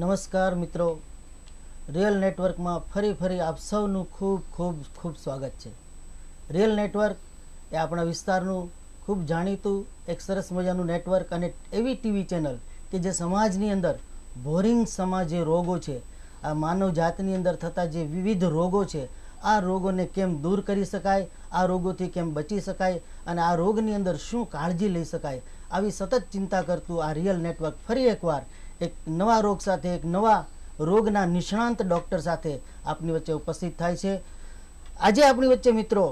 નમસ્કાર મિત્રો રિયલ નેટવર્કમાં ફરી ફરી આપ સૌનું ખૂબ ખૂબ ખૂબ સ્વાગત છે રિયલ નેટવર્ક એ આપણા વિસ્તારનું ખૂબ જાણીતું એક સરસ મજાનું નેટવર્ક અને એવી ટીવી ચેનલ કે જે સમાજની અંદર બોરિંગ સમાજ જે રોગો છે આ માનવ જાતની અંદર થતા જે વિવિધ રોગો છે આ રોગોને કેમ દૂર કરી શકાય આ રોગોથી કેમ બચી શકાય અને આ રોગની અંદર શું કાળજી લઈ શકાય આવી સતત ચિંતા કરતું આ રિયલ નેટવર્ક ફરી એકવાર એક નવા રોગ સાથે એક નવા રોગના નિષ્ણાંત ડૉક્ટર સાથે આપની વચ્ચે ઉપસ્થિત થાય છે આજે આપણી વચ્ચે મિત્રો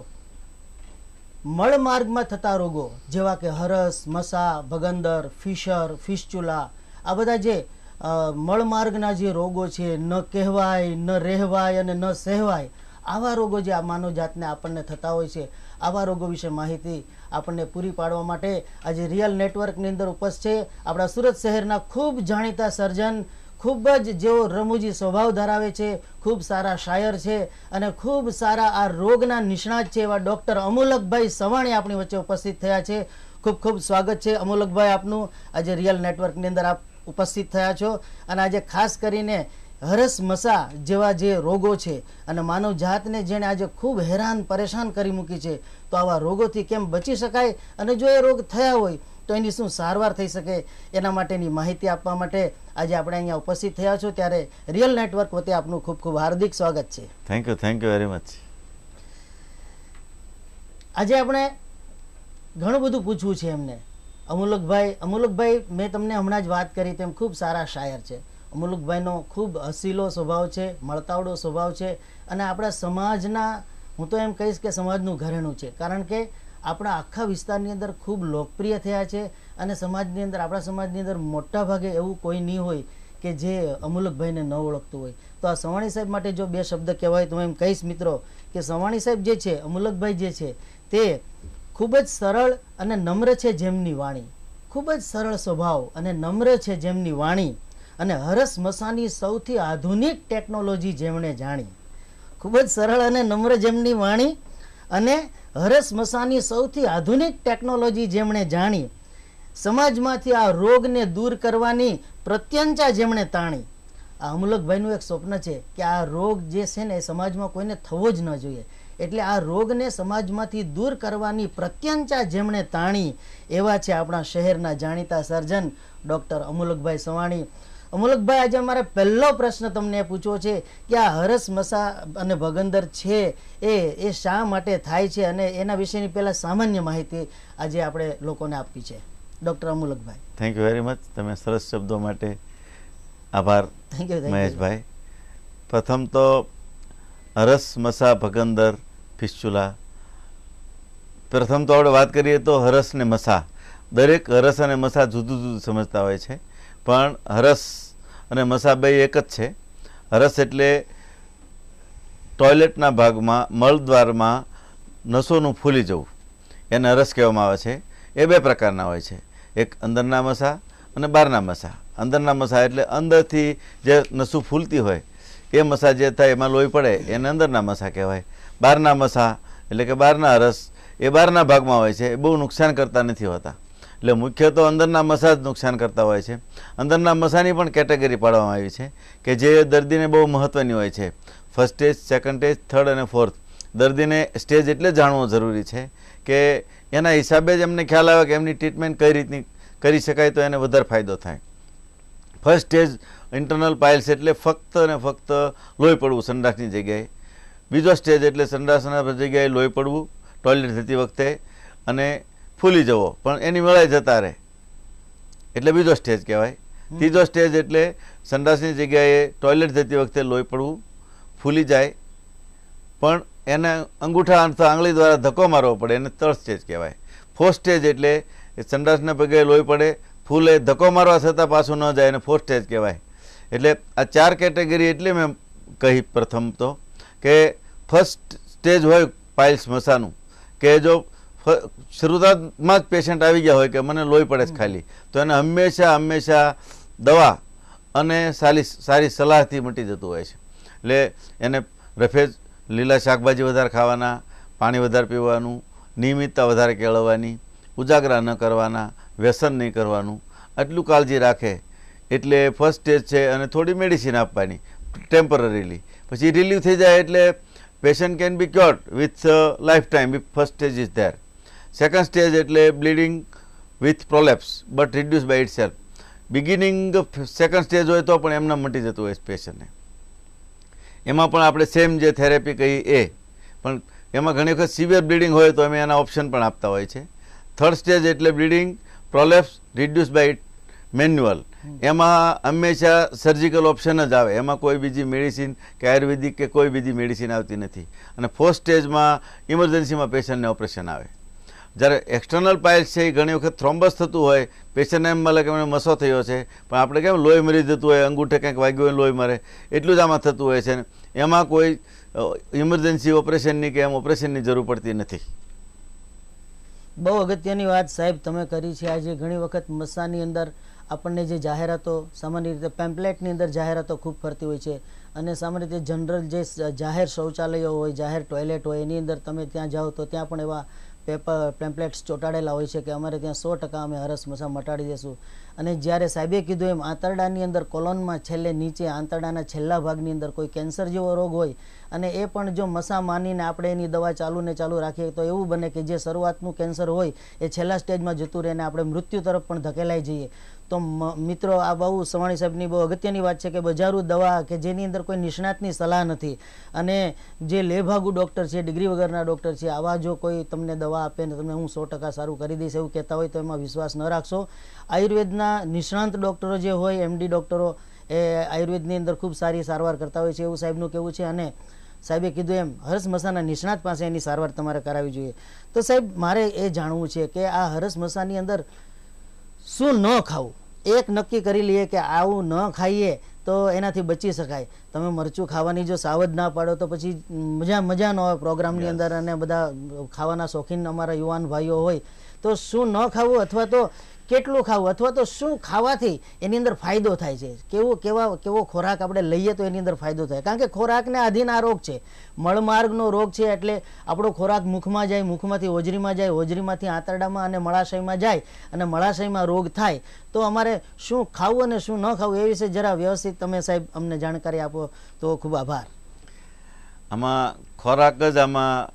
મળમાર્ગમાં થતા રોગો જેવા કે હરસ મસા ભગંદર ફિશર ફિશચુલા આ બધા જે મળમાર્ગના જે રોગો છે ન કહેવાય ન રહેવાય અને ન સહેવાય આવા રોગો જે આ માનવ જાતને આપણને થતા હોય છે આવા રોગો વિશે માહિતી આપણને પૂરી પાડવા માટે આજે રિયલ નેટવર્કની અંદર ઉપસ્થ છે આપણા સુરત શહેરના ખૂબ જાણીતા સર્જન ખૂબ જ જેઓ રમૂજી સ્વભાવ ધરાવે છે ખૂબ સારા શાયર છે અને ખૂબ સારા આ રોગના નિષ્ણાત છે એવા ડૉક્ટર અમોલકભાઈ સવાણી આપણી વચ્ચે ઉપસ્થિત થયા છે ખૂબ ખૂબ સ્વાગત છે અમોલકભાઈ આપનું આજે રિયલ નેટવર્કની અંદર આપ ઉપસ્થિત થયા છો અને આજે ખાસ કરીને હરસમસા જેવા જે રોગો છે અને માનવ જાતને જેણે આજે ખૂબ હેરાન પરેશાન કરી મૂકી છે તો આવા રોગોથી કેમ બચી શકાય અને જો એ રોગ થયા હોય તો એની શું સારવાર થઈ શકે એના માટેની માહિતી આપવા માટે આજે આપણે અહીંયા ઉપસ્થિત થયા છો ત્યારે રિયલ નેટવર્ક વતી આપનું ખૂબ ખૂબ હાર્દિક સ્વાગત છે thank you thank you very much આજે આપણે ઘણું બધું પૂછવું છે એમને અમુલકભાઈ અમુલકભાઈ મેં તમને હમણાં જ વાત કરી તેમ ખૂબ સારા શાયર છે મુલુકભાઈનો ખૂબ હસીલો સ્વભાવ છે મળતાવડો સ્વભાવ છે અને આપણા સમાજના હું તો એમ કહીશ કે સમાજનું ઘરેણું છે કારણ કે આપણા આખા વિસ્તારની અંદર ખૂબ લોકપ્રિય થયા છે અને સમાજની અંદર આપણા સમાજની અંદર મોટા ભાગે એવું કોઈ નહીં હોય કે જે અમુલકભાઈને ન ઓળખતું હોય તો આ સવાણી સાહેબ માટે જો બે શબ્દ કહેવાય તો હું એમ કહીશ મિત્રો કે સવાણી સાહેબ જે છે અમુલકભાઈ જે છે તે ખૂબ જ સરળ અને નમ્ર છે જેમની વાણી ખૂબ જ સરળ સ્વભાવ અને નમ્ર છે જેમની વાણી અને હરસ મસાની સૌથી આધુનિક ટેકનોલોજી જેમણે જાણી ખૂબ જ સરળ અને નમ્ર જેમની વાણી અને હરસ મસાની સૌથી આધુનિક ટેકનોલોજી જેમણે જાણી સમાજમાંથી આ રોગને દૂર કરવાની પ્રત્યંચા જેમણે તાણી આ અમુલકભાઈનું એક સ્વપ્ન છે કે આ રોગ જે છે ને એ સમાજમાં કોઈને થવો જ ન જોઈએ એટલે આ રોગને સમાજમાંથી દૂર કરવાની પ્રત્યંચા જેમણે તાણી એવા છે આપણા શહેરના જાણીતા સર્જન ડૉક્ટર અમુલકભાઈ સવાણી અમુલકભાઈ આજે અમારે પહેલો પ્રશ્ન તમને પૂછવો છે કે આ હરસ મસા અને ભગંદર છે એ એ શા માટે થાય છે અને એના વિશેની પહેલાં સામાન્ય માહિતી આજે આપણે લોકોને આપી છે ડૉક્ટર અમોલકભાઈ થેન્ક યુ વેરી મચ તમે સરસ શબ્દો માટે આભાર થેન્ક યુ મહેશભાઈ પ્રથમ તો હરસ મસા ભગંદર ફિસ્ચુલા પ્રથમ તો આપણે વાત કરીએ તો હરસ ને મસા દરેક હરસ અને મસા જુદું જુદું સમજતા હોય છે પણ હરસ અને મસાબાઈ એક જ છે હરસ એટલે ટોયલેટના ભાગમાં મળદ્વારમાં નસોનું ફૂલી જવું એને હરસ કહેવામાં આવે છે એ બે પ્રકારના હોય છે એક અંદરના મસા અને બહારના મસા અંદરના મસા એટલે અંદરથી જે નસું ફૂલતી હોય એ મસા જે થાય એમાં લોહી પડે એને અંદરના મસા કહેવાય બહારના મસા એટલે કે બહારના રસ એ બહારના ભાગમાં હોય છે એ બહુ નુકસાન કરતા નથી હોતા એટલે મુખ્ય તો અંદરના મસા જ નુકસાન કરતા હોય છે અંદરના મસાની પણ કેટેગરી પાડવામાં આવી છે કે જે દર્દીને બહુ મહત્ત્વની હોય છે first stage second stage third અને ફોર્થ દર્દીને સ્ટેજ એટલે જાણવો જરૂરી છે કે એના હિસાબે જ એમને ખ્યાલ આવે કે એમની ટ્રીટમેન્ટ કઈ રીતની કરી શકાય તો એને વધારે ફાયદો થાય ફર્સ્ટ સ્ટેજ ઇન્ટરનલ પાઇલ્સ એટલે ફક્ત અને ફક્ત લોહી પડવું સંડાસની જગ્યાએ બીજો સ્ટેજ એટલે સંડાસના જગ્યાએ લોહી પડવું ટોયલેટ થતી વખતે અને ફૂલી જવો પણ એની મેળાએ જતા રહે એટલે બીજો સ્ટેજ કહેવાય ત્રીજો સ્ટેજ એટલે સંડાસની જગ્યાએ ટોયલેટ જતી વખતે લોહી પડવું ફૂલી જાય પણ એને અંગૂઠા અથવા આંગળી દ્વારા ધક્કો મારવો પડે એને થર્ડ સ્ટેજ કહેવાય ફોર્થ સ્ટેજ એટલે સંડાસના પગે લોહી પડે ફૂલે ધક્કો મારવા છતાં પાછું ન જાય એને ફોર્થ સ્ટેજ કહેવાય એટલે આ ચાર કેટેગરી એટલે મેં કહી પ્રથમ તો કે ફર્સ્ટ સ્ટેજ હોય પાઇલ્સ મસાનું કે જો શરૂઆતમાં જ પેશન્ટ આવી ગયા હોય કે મને લોહી પડે છે ખાલી તો એને હંમેશા હંમેશા દવા અને સારી સારી સલાહથી મટી જતું હોય છે એટલે એને રફેજ લીલા શાકભાજી વધારે ખાવાના પાણી વધારે પીવાનું નિયમિતતા વધારે કેળવવાની ઉજાગરા ન કરવાના વ્યસન નહીં કરવાનું આટલું કાળજી રાખે એટલે ફર્સ્ટ સ્ટેજ છે અને થોડી મેડિસિન આપવાની ટેમ્પરરીલી પછી રિલીવ થઈ જાય એટલે patient can be cured with life time first stage is there second stage એટલે bleeding with prolapse but reduce by itself beginning second stage હોય તો પણ એમને મટી જતું હોય પેશન્ટને એમાં પણ આપણે સેમ જે થેરેપી કહી એ પણ એમાં ઘણી વખત સિવિયર બ્લીડિંગ હોય તો અમે એના ઓપ્શન પણ આપતા હોય છે થર્ડ સ્ટેજ એટલે bleeding prolapse reduce by it manual એમાં હંમેશા સર્જિકલ ઓપ્શન જ આવે એમાં કોઈ બીજી મેડિસિન કે આયુર્વેદિક કે કોઈ બીજી મેડિસિન આવતી નથી અને ફોર્થ સ્ટેજમાં ઇમરજન્સીમાં પેશન્ટને ઓપરેશન આવે જ્યારે એક્સટર્નલ પાઇલ્સ છે એ ઘણી વખત થ્રોમ્બસ થતું હોય પેશન્ટને એમ મળે કે મને મસો થયો છે પણ આપણે કેમ લોહી મરી જતું હોય અંગૂઠે કંઈક વાગ્યું હોય લોહી મરે એટલું જ આમાં થતું હોય છે એમાં કોઈ ઇમરજન્સી ઓપરેશનની કે એમ ઓપરેશનની જરૂર પડતી નથી બહુ અગત્યની વાત સાહેબ તમે કરી છે આજે ઘણી વખત મસાની અંદર આપણને જે જાહેરાતો સામાન્ય રીતે પેમ્પલેટની અંદર જાહેરાતો ખૂબ ફરતી હોય છે અને સામાન્ય રીતે જનરલ જે જાહેર શૌચાલયો હોય જાહેર ટોયલેટ હોય એની અંદર તમે ત્યાં જાઓ તો ત્યાં પણ એવા પેપર પેમ્પલેટ્સ ચોંટાડેલા હોય છે કે અમારે ત્યાં સો ટકા અમે હરસ મસા મટાડી દેશું અને જ્યારે સાહેબે કીધું એમ આંતરડાની અંદર કોલોનમાં છેલ્લે નીચે આંતરડાના છેલ્લા ભાગની અંદર કોઈ કેન્સર જેવો રોગ હોય અને એ પણ જો મસા માનીને આપણે એની દવા ચાલુ ને ચાલુ રાખીએ તો એવું બને કે જે શરૂઆતનું કેન્સર હોય એ છેલ્લા સ્ટેજમાં જતું રહે અને આપણે મૃત્યુ તરફ પણ ધકેલાઈ જઈએ તો મિત્રો આ બહુ સવાણી સાહેબની બહુ અગત્યની વાત છે કે બજારુ દવા કે જેની અંદર કોઈ નિષ્ણાતની સલાહ નથી અને જે લેભાગુ ડૉક્ટર છે ડિગ્રી વગરના ડૉક્ટર છે આવા જો કોઈ તમને દવા આપે ને તમને હું સો ટકા સારું કરી દઈશ એવું કહેતા હોય તો એમાં વિશ્વાસ ન રાખશો આયુર્વેદના નિષ્ણાંત ડૉક્ટરો જે હોય એમડી ડૉક્ટરો એ આયુર્વેદની અંદર ખૂબ સારી સારવાર કરતા હોય છે એવું સાહેબનું કહેવું છે અને સાહેબે કીધું એમ હર્ષ મસાના નિષ્ણાત પાસે એની સારવાર તમારે કરાવવી જોઈએ તો સાહેબ મારે એ જાણવું છે કે આ હર્ષ મસાની અંદર શું ન ખાવું એક નક્કી કરી લઈએ કે આવું ન ખાઈએ તો એનાથી બચી શકાય તમે મરચું ખાવાની જો સાવધ ના પાડો તો પછી મજા મજા ન હોય પ્રોગ્રામની અંદર અને બધા ખાવાના શોખીન અમારા યુવાન ભાઈઓ હોય તો શું ન ખાવું અથવા તો કેટલું ખાવું અથવા તો શું ખાવાથી એની અંદર ફાયદો થાય છે કેવો કેવા કેવો ખોરાક આપણે લઈએ તો એની અંદર ફાયદો થાય કારણ કે ખોરાકને આધીન આ રોગ છે મળમાર્ગનો રોગ છે એટલે આપણો ખોરાક મુખમાં જાય મુખમાંથી હોજરીમાં જાય હોજરીમાંથી આંતરડામાં અને મળાશયમાં જાય અને મળાશયમાં રોગ થાય તો અમારે શું ખાવું અને શું ન ખાવું એ વિશે જરા વ્યવસ્થિત તમે સાહેબ અમને જાણકારી આપો તો ખૂબ આભાર આમાં ખોરાક જ આમાં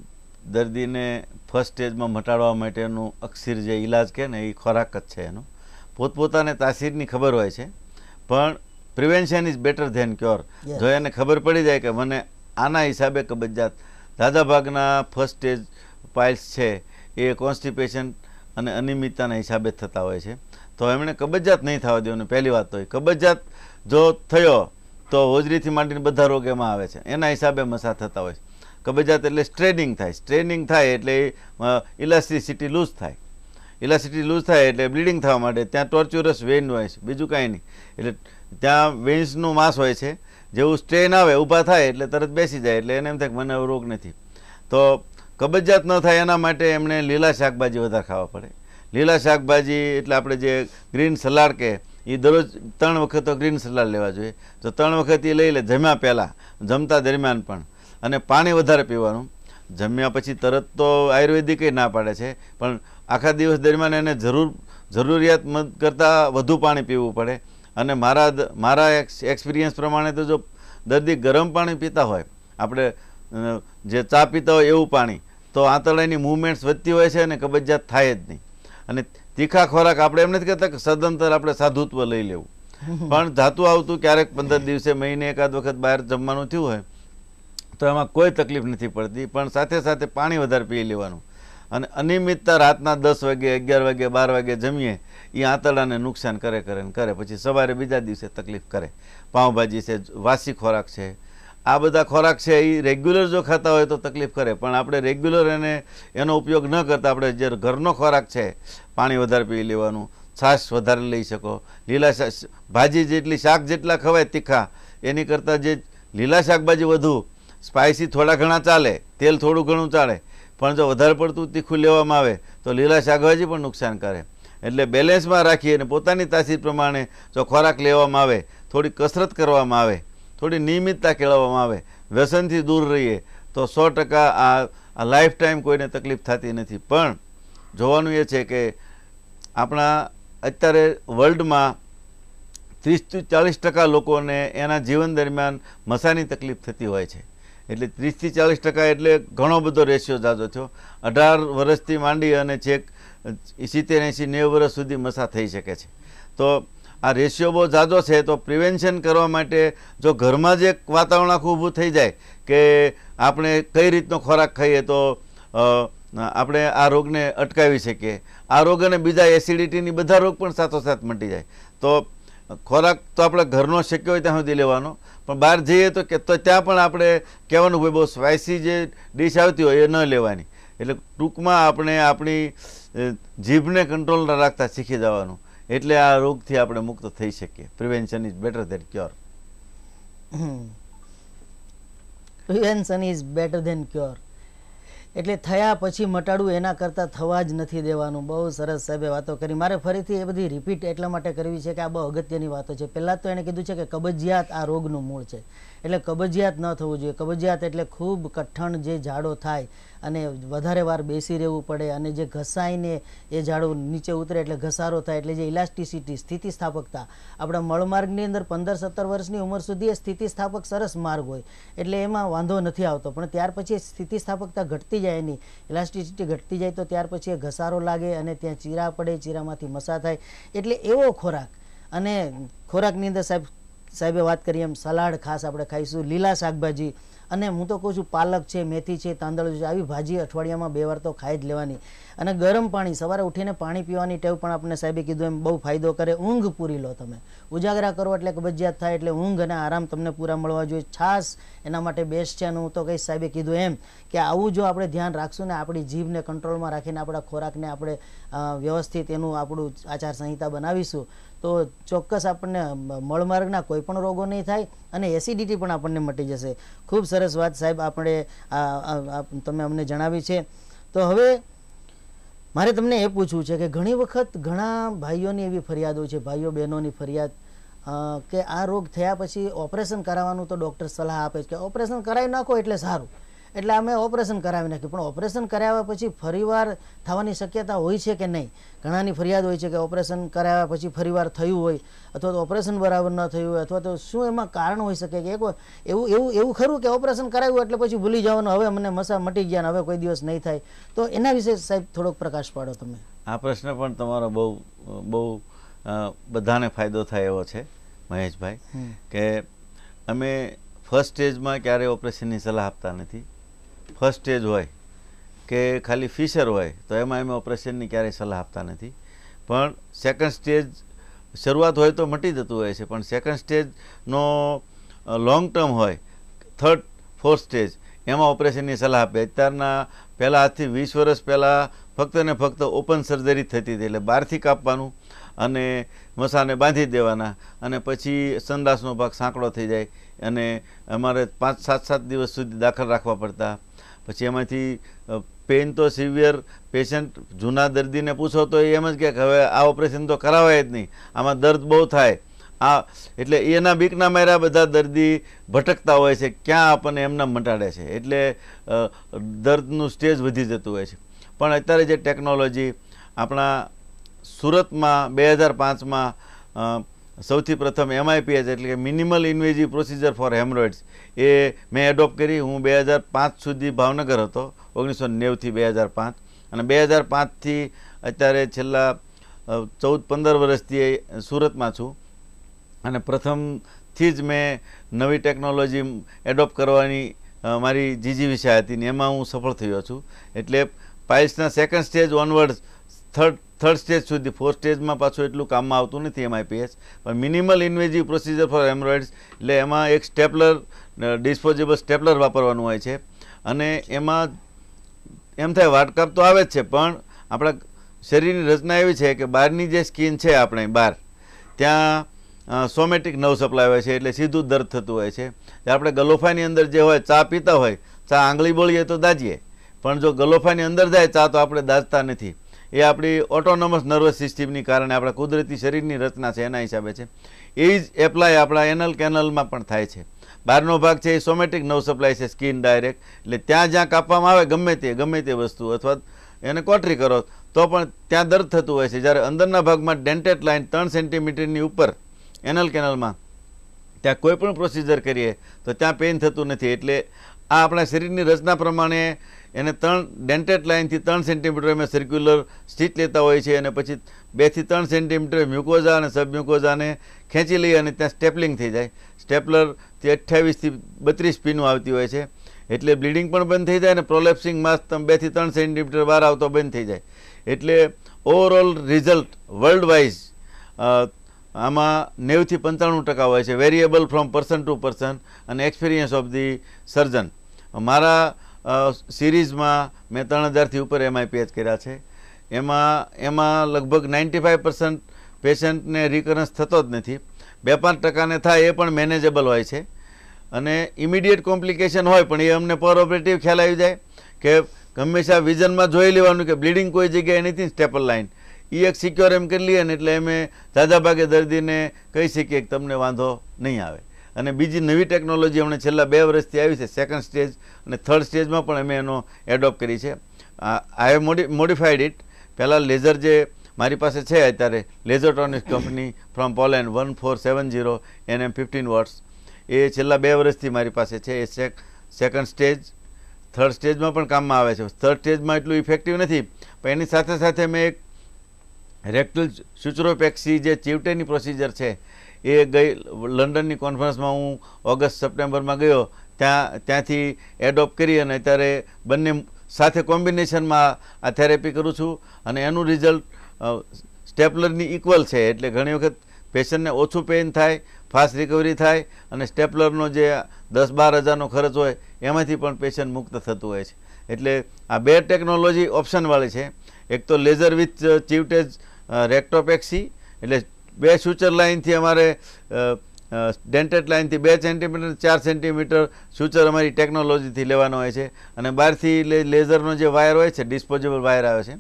દર્દીને ફર્સ્ટ સ્ટેજમાં મટાડવા માટેનું અક્ષીર જે ઈલાજ કહે ને એ ખોરાક જ છે એનો પોતપોતાને તાસીરની ખબર હોય છે પણ prevention is better than cure જો એને ખબર પડી જાય કે મને આના હિસાબે કબજિયાત દાદા ભાગના ફર્સ્ટ સ્ટેજ પાઇલ્સ છે એ કોન્સ્ટિપેશન અને અનિયમિતતાના હિસાબે થતા હોય છે તો એમણે કબજિયાત નહીં થવા દેવાનું પહેલી વાત તો કબજિયાત જો થયો તો હોજરીથી માંડીને બધા રોગ એમાં આવે છે એના હિસાબે મસા થતા હોય છે કબજિયાત એટલે સ્ટ્રેનિંગ થાય સ્ટ્રેનિંગ થાય એટલે ઇલાસ્ટિસિટી લૂઝ થાય ઇલાસ્ટિસિટી લૂઝ થાય એટલે બ્લીડિંગ થવા માટે ત્યાં ટોર્ચ્યુરસ વેન હોય છે બીજું કાંઈ નહીં એટલે ત્યાં વેન્સનું માંસ હોય છે જેવું સ્ટ્રેન આવે ઊભા થાય એટલે તરત બેસી જાય એટલે એને એમ થાય કે મને રોગ નથી તો કબજિયાત ન થાય એના માટે એમણે લીલા શાકભાજી વધારે ખાવા પડે લીલા શાકભાજી એટલે આપણે જે ગ્રીન સલાડ કે એ દરરોજ ત્રણ વખત તો ગ્રીન સલાડ લેવા જોઈએ તો ત્રણ વખત એ લઈ લે જમ્યા પહેલાં જમતા દરમિયાન પણ અને પાણી વધારે પીવાનું જમ્યા પછી તરત તો આયુર્વેદિકે ના પાડે છે પણ આખા દિવસ દરમિયાન એને જરૂર જરૂરિયાતમંદ કરતાં વધુ પાણી પીવું પડે અને મારા મારા એક્સપિરિયન્સ પ્રમાણે તો જો દર્દી ગરમ પાણી પીતા હોય આપણે જે ચા પીતા હોય એવું પાણી તો આંતરડાની મૂવમેન્ટ્સ વધતી હોય છે અને કબજિયાત થાય જ નહીં અને તીખા ખોરાક આપણે એમ નથી કહેતા કે સદંતર આપણે સાધુત્વ લઈ લેવું પણ જાતું આવતું ક્યારેક પંદર દિવસે મહિને એકાદ વખત બહાર જમવાનું થયું હોય તો એમાં કોઈ તકલીફ નથી પડતી પણ સાથે સાથે પાણી વધારે પી લેવાનું અને અનિયમિતતા રાતના દસ વાગે અગિયાર વાગે બાર વાગે જમીએ એ આંતરડાને નુકસાન કરે કરે ને કરે પછી સવારે બીજા દિવસે તકલીફ કરે પાઉંભાજી છે વાસી ખોરાક છે આ બધા ખોરાક છે એ રેગ્યુલર જો ખાતા હોય તો તકલીફ કરે પણ આપણે રેગ્યુલર એને એનો ઉપયોગ ન કરતા આપણે જે ઘરનો ખોરાક છે પાણી વધારે પી લેવાનું છાશ વધારે લઈ શકો લીલા ભાજી જેટલી શાક જેટલા ખવાય તીખા એની કરતાં જે લીલા શાકભાજી વધુ સ્પાઇસી થોડા ઘણા ચાલે તેલ થોડું ઘણું ચાલે પણ જો વધારે પડતું તીખું લેવામાં આવે તો લીલા શાકભાજી પણ નુકસાન કરે એટલે બેલેન્સમાં રાખી અને પોતાની તાસીર પ્રમાણે જો ખોરાક લેવામાં આવે થોડી કસરત કરવામાં આવે થોડી નિયમિતતા કેળવવામાં આવે વ્યસનથી દૂર રહીએ તો સો ટકા આ લાઈફ ટાઈમ કોઈને તકલીફ થતી નથી પણ જોવાનું એ છે કે આપણા અત્યારે વર્લ્ડમાં ત્રીસથી ચાલીસ ટકા લોકોને એના જીવન દરમિયાન મસાની તકલીફ થતી હોય છે એટલે ત્રીસથી ચાલીસ ટકા એટલે ઘણો બધો રેશિયો ઝાઝો થયો અઢાર વર્ષથી માંડી અને છેક સિત્તેર એંસી નેવું વર્ષ સુધી મસા થઈ શકે છે તો આ રેશિયો બહુ ઝાઝો છે તો પ્રિવેન્શન કરવા માટે જો ઘરમાં જ એક વાતાવરણ આખું ઊભું થઈ જાય કે આપણે કઈ રીતનો ખોરાક ખાઈએ તો આપણે આ રોગને અટકાવી શકીએ આ રોગ અને બીજા એસિડિટીની બધા રોગ પણ સાથોસાથ મટી જાય તો ખોરાક તો આપણે ઘરનો શક્ય હોય ત્યાં સુધી લેવાનો પણ બહાર જઈએ તો કે તો ત્યાં પણ આપણે કહેવાનું હોય બહુ સ્પાઇસી જે ડિશ આવતી હોય એ ન લેવાની એટલે ટૂંકમાં આપણે આપણી જીભને કંટ્રોલ રાખતા શીખી જવાનું એટલે આ રોગથી આપણે મુક્ત થઈ શકીએ prevention is better than cure prevention is better than cure એટલે થયા પછી મટાડવું એના કરતાં થવા જ નથી દેવાનું બહુ સરસ સાહેબે વાતો કરી મારે ફરીથી એ બધી રિપીટ એટલા માટે કરવી છે કે આ બહુ અગત્યની વાતો છે પહેલાં તો એણે કીધું છે કે કબજિયાત આ રોગનું મૂળ છે એટલે કબજિયાત ન થવું જોઈએ કબજિયાત એટલે ખૂબ કઠણ જે ઝાડો થાય અને વધારે વાર બેસી રહેવું પડે અને જે ઘસાઈને એ ઝાડો નીચે ઉતરે એટલે ઘસારો થાય એટલે જે ઇલાસ્ટિસિટી સ્થિતિસ્થાપકતા આપણા મળમાર્ગની અંદર પંદર સત્તર વર્ષની ઉંમર સુધી એ સ્થિતિસ્થાપક સરસ માર્ગ હોય એટલે એમાં વાંધો નથી આવતો પણ ત્યાર પછી સ્થિતિસ્થાપકતા ઘટતી જાય એની ઇલાસ્ટિસિટી ઘટતી જાય તો ત્યાર પછી એ ઘસારો લાગે અને ત્યાં ચીરા પડે ચીરામાંથી મસા થાય એટલે એવો ખોરાક અને ખોરાકની અંદર સાહેબ સાહેબે વાત કરી એમ સલાડ ખાસ આપણે ખાઈશું લીલા શાકભાજી અને હું તો કહું છું પાલક છે મેથી છે તાંદળું છે આવી ભાજી અઠવાડિયામાં બે વાર તો ખાઈ જ લેવાની અને ગરમ પાણી સવારે ઉઠીને પાણી પીવાની ટેવ પણ આપણને સાહેબે કીધું એમ બહુ ફાયદો કરે ઊંઘ પૂરી લો તમે ઉજાગરા કરો એટલે કબજિયાત થાય એટલે ઊંઘ અને આરામ તમને પૂરા મળવા જોઈએ છાસ એના માટે બેસ્ટ છે અને હું તો કહીશ સાહેબે કીધું એમ કે આવું જો આપણે ધ્યાન રાખશું ને આપણી જીભને કંટ્રોલમાં રાખીને આપણા ખોરાકને આપણે વ્યવસ્થિત એનું આપણું આચાર સંહિતા બનાવીશું તો ચોક્કસ આપણને મળમાર્ગના કોઈ પણ રોગો નહીં થાય અને એસિડિટી પણ આપણને મટી જશે ખૂબ સરસ વાત સાહેબ આપણે તમે અમને જણાવી છે તો હવે મારે તમને એ પૂછવું છે કે ઘણી વખત ઘણા ભાઈઓની એવી ફરિયાદો છે ભાઈઓ બહેનોની ફરિયાદ કે આ રોગ થયા પછી ઓપરેશન કરાવવાનું તો ડૉક્ટર સલાહ આપે છે કે ઓપરેશન કરાવી નાખો એટલે સારું એટલે અમે ઓપરેશન કરાવી નાખ્યું પણ ઓપરેશન કરાવ્યા પછી ફરીવાર થવાની શક્યતા હોય છે કે નહીં ઘણાની ફરિયાદ હોય છે કે ઓપરેશન કરાવ્યા પછી ફરીવાર થયું હોય અથવા તો ઓપરેશન બરાબર ન થયું હોય અથવા તો શું એમાં કારણ હોઈ શકે કે એવું એવું એવું ખરું કે ઓપરેશન કરાવ્યું એટલે પછી ભૂલી જવાનું હવે મને મસા મટી ગયા હવે કોઈ દિવસ નહીં થાય તો એના વિશે સાહેબ થોડોક પ્રકાશ પાડો તમે આ પ્રશ્ન પણ તમારો બહુ બહુ બધાને ફાયદો થાય એવો છે મહેશભાઈ કે અમે ફર્સ્ટ સ્ટેજમાં ક્યારેય ઓપરેશનની સલાહ આપતા નથી ફર્સ્ટ સ્ટેજ હોય કે ખાલી ફિશર હોય તો એમાં એમ ઓપરેશનની ક્યારેય સલાહ આપતા નથી પણ સેકન્ડ સ્ટેજ શરૂઆત હોય તો મટી જતું હોય છે પણ સેકન્ડ સ્ટેજનો લોંગ ટર્મ હોય થર્ડ ફોર્થ સ્ટેજ એમાં ઓપરેશનની સલાહ આપે અત્યારના પહેલાં આજથી વીસ વર્ષ પહેલાં ફક્ત ને ફક્ત ઓપન સર્જરી થતી હતી એટલે બહારથી કાપવાનું અને મસાને બાંધી દેવાના અને પછી સંદાસનો ભાગ સાંકડો થઈ જાય અને અમારે પાંચ સાત સાત દિવસ સુધી દાખલ રાખવા પડતા પછી એમાંથી પેઇન તો સિવિયર પેશન્ટ જૂના દર્દીને પૂછો તો એમ જ કે હવે આ ઓપરેશન તો કરાવાય જ નહીં આમાં દર્દ બહુ થાય આ એટલે એના બીકના માર્યા બધા દર્દી ભટકતા હોય છે ક્યાં આપણને એમના મટાડે છે એટલે દર્દનું સ્ટેજ વધી જતું હોય છે પણ અત્યારે જે ટેકનોલોજી આપણા સુરતમાં બે હજાર પાંચમાં સૌથી પ્રથમ એમઆઈપીએચ એટલે કે minimal invasive procedure for haemorrhoids એ મેં એડોપ્ટ કરી હું બે હજાર પાંચ સુધી ભાવનગર હતો ઓગણીસો નેવથી બે હજાર પાંચ અને બે હજાર પાંચથી અત્યારે છેલ્લા ચૌદ પંદર વર્ષથી સુરતમાં છું અને પ્રથમથી જ મેં નવી ટેકનોલોજી એડોપ્ટ કરવાની મારી જીજી વિષય હતી ને એમાં હું સફળ થયો છું એટલે પાઇલ્સના second stage onwards third third stage સુધી ફોર્થ સ્ટેજમાં પાછું એટલું કામમાં આવતું નથી એમઆઈપીએસ પણ minimal invasive procedure for haemorrhoids એટલે એમાં એક સ્ટેપલર ડિસ્પોઝેબલ સ્ટેપલર વાપરવાનું હોય છે અને એમાં એમ થાય વાટકાપ તો આવે જ છે પણ આપણા શરીરની રચના એવી છે કે બહારની જે સ્કીન છે આપણે બહાર ત્યાં સોમેટિક નવ સપ્લાય હોય છે એટલે સીધું દર્દ થતું હોય છે આપણે ગલોફાની અંદર જે હોય ચા પીતા હોય ચા આંગળી બોળીએ તો દાજીએ પણ જો ગલોફાની અંદર જાય ચા તો આપણે દાજતા નથી એ આપણી ઓટોનોમસ નર્વસ સિસ્ટમની કારણે આપણા કુદરતી શરીરની રચના છે એના હિસાબે છે એ જ એપ્લાય આપણા એનલ કેનલમાં પણ થાય છે બહારનો ભાગ છે એ સોમેટિક નવ સપ્લાય છે સ્કિન ડાયરેક્ટ એટલે ત્યાં જ્યાં કાપવામાં આવે ગમે તે ગમે તે વસ્તુ અથવા એને કોટરી કરો તો પણ ત્યાં દર્દ થતું હોય છે જ્યારે અંદરના ભાગમાં ડેન્ટેટ લાઇન ત્રણ સેન્ટીમીટરની ઉપર એનલ કેનલમાં ત્યાં કોઈપણ પ્રોસિજર કરીએ તો ત્યાં પેઇન થતું નથી એટલે આ આપણા શરીરની રચના પ્રમાણે એને ત્રણ ડેન્ટેડ લાઇનથી ત્રણ સેન્ટીમીટર એમાં સર્ક્યુલર સ્ટીચ લેતા હોય છે અને પછી બેથી ત્રણ સેન્ટીમીટર મ્યુકોઝા અને સબમ્યુકોઝાને ખેંચી લઈ અને ત્યાં સ્ટેપલિંગ થઈ જાય સ્ટેપલરથી અઠ્યાવીસથી બત્રીસ પીનું આવતી હોય છે એટલે બ્લીડિંગ પણ બંધ થઈ જાય અને પ્રોલેપ્સિંગ માસ બેથી ત્રણ સેન્ટીમીટર બહાર આવતો બંધ થઈ જાય એટલે ઓવરઓલ રિઝલ્ટ વર્લ્ડ વાઇઝ આમાં નેવથી પંચાણું ટકા હોય છે variable from person to person અને એક્સપિરિયન્સ ઓફ ધી સર્જન મારા સિરીઝમાં મેં ત્રણ હજારથી ઉપર એમઆઈપીએચ કર્યા છે એમાં એમાં લગભગ નાઇન્ટી ફાઇવ પર્સન્ટ પેશન્ટને રિકરન્સ થતો જ નથી બે પાંચ ટકાને થાય એ પણ મેનેજેબલ હોય છે અને ઇમિડિયેટ કોમ્પ્લિકેશન હોય પણ એ અમને પર ઓપરેટિવ ખ્યાલ આવી જાય કે હંમેશા વિઝનમાં જોઈ લેવાનું કે બ્લીડિંગ કોઈ જગ્યાએ નથી સ્ટેપલ લાઇન એ એક સિક્યોર એમ કરી લઈએ ને એટલે અમે ઝાઝા ભાગે દર્દીને કહી શકીએ કે તમને વાંધો નહીં આવે અને બીજી નવી ટેકનોલોજી અમને છેલ્લા બે વર્ષથી આવી છે સેકન્ડ સ્ટેજ અને થર્ડ સ્ટેજમાં પણ અમે એનો એડોપ્ટ કરી છે I have mod modified it પહેલાં લેઝર જે મારી પાસે છે અત્યારે Lasertronics company from Poland one four seven zero N M fifteen watts એ છેલ્લા બે વર્ષથી મારી પાસે છે એ સેક સેકન્ડ સ્ટેજ થર્ડ સ્ટેજમાં પણ કામમાં આવે છે થર્ડ સ્ટેજમાં એટલું ઇફેક્ટિવ નથી પણ એની સાથે સાથે મેં એક રેક્ટલ સુચરોપેક્સી જે ચીવટેની પ્રોસિજર છે એ ગઈ લંડનની કોન્ફરન્સમાં હું ઓગસ્ટ સપ્ટેમ્બરમાં ગયો ત્યાં ત્યાંથી એડોપ્ટ કરી અને અત્યારે બંને સાથે કોમ્બિનેશનમાં આ થેરેપી કરું છું અને એનું રિઝલ્ટ સ્ટેપલરની ઇક્વલ છે એટલે ઘણી વખત પેશન્ટને ઓછું પેઇન થાય ફાસ્ટ રિકવરી થાય અને સ્ટેપલરનો જે દસ બાર હજારનો ખર્ચ હોય એમાંથી પણ પેશન્ટ મુક્ત થતું હોય છે એટલે આ બે ટેકનોલોજી ઓપ્શનવાળી છે એક તો લેઝર વિથ ચીવટેજ રેક્ટોપેક્સી એટલે બે સૂચર લાઇનથી અમારે ડેન્ટેડ લાઇનથી બે સેન્ટીમીટર ચાર સેન્ટીમીટર સૂચર અમારી ટેકનોલોજીથી લેવાનો હોય છે અને બહારથી લેઝરનો જે વાયર હોય છે ડિસ્પોઝેબલ વાયર આવે છે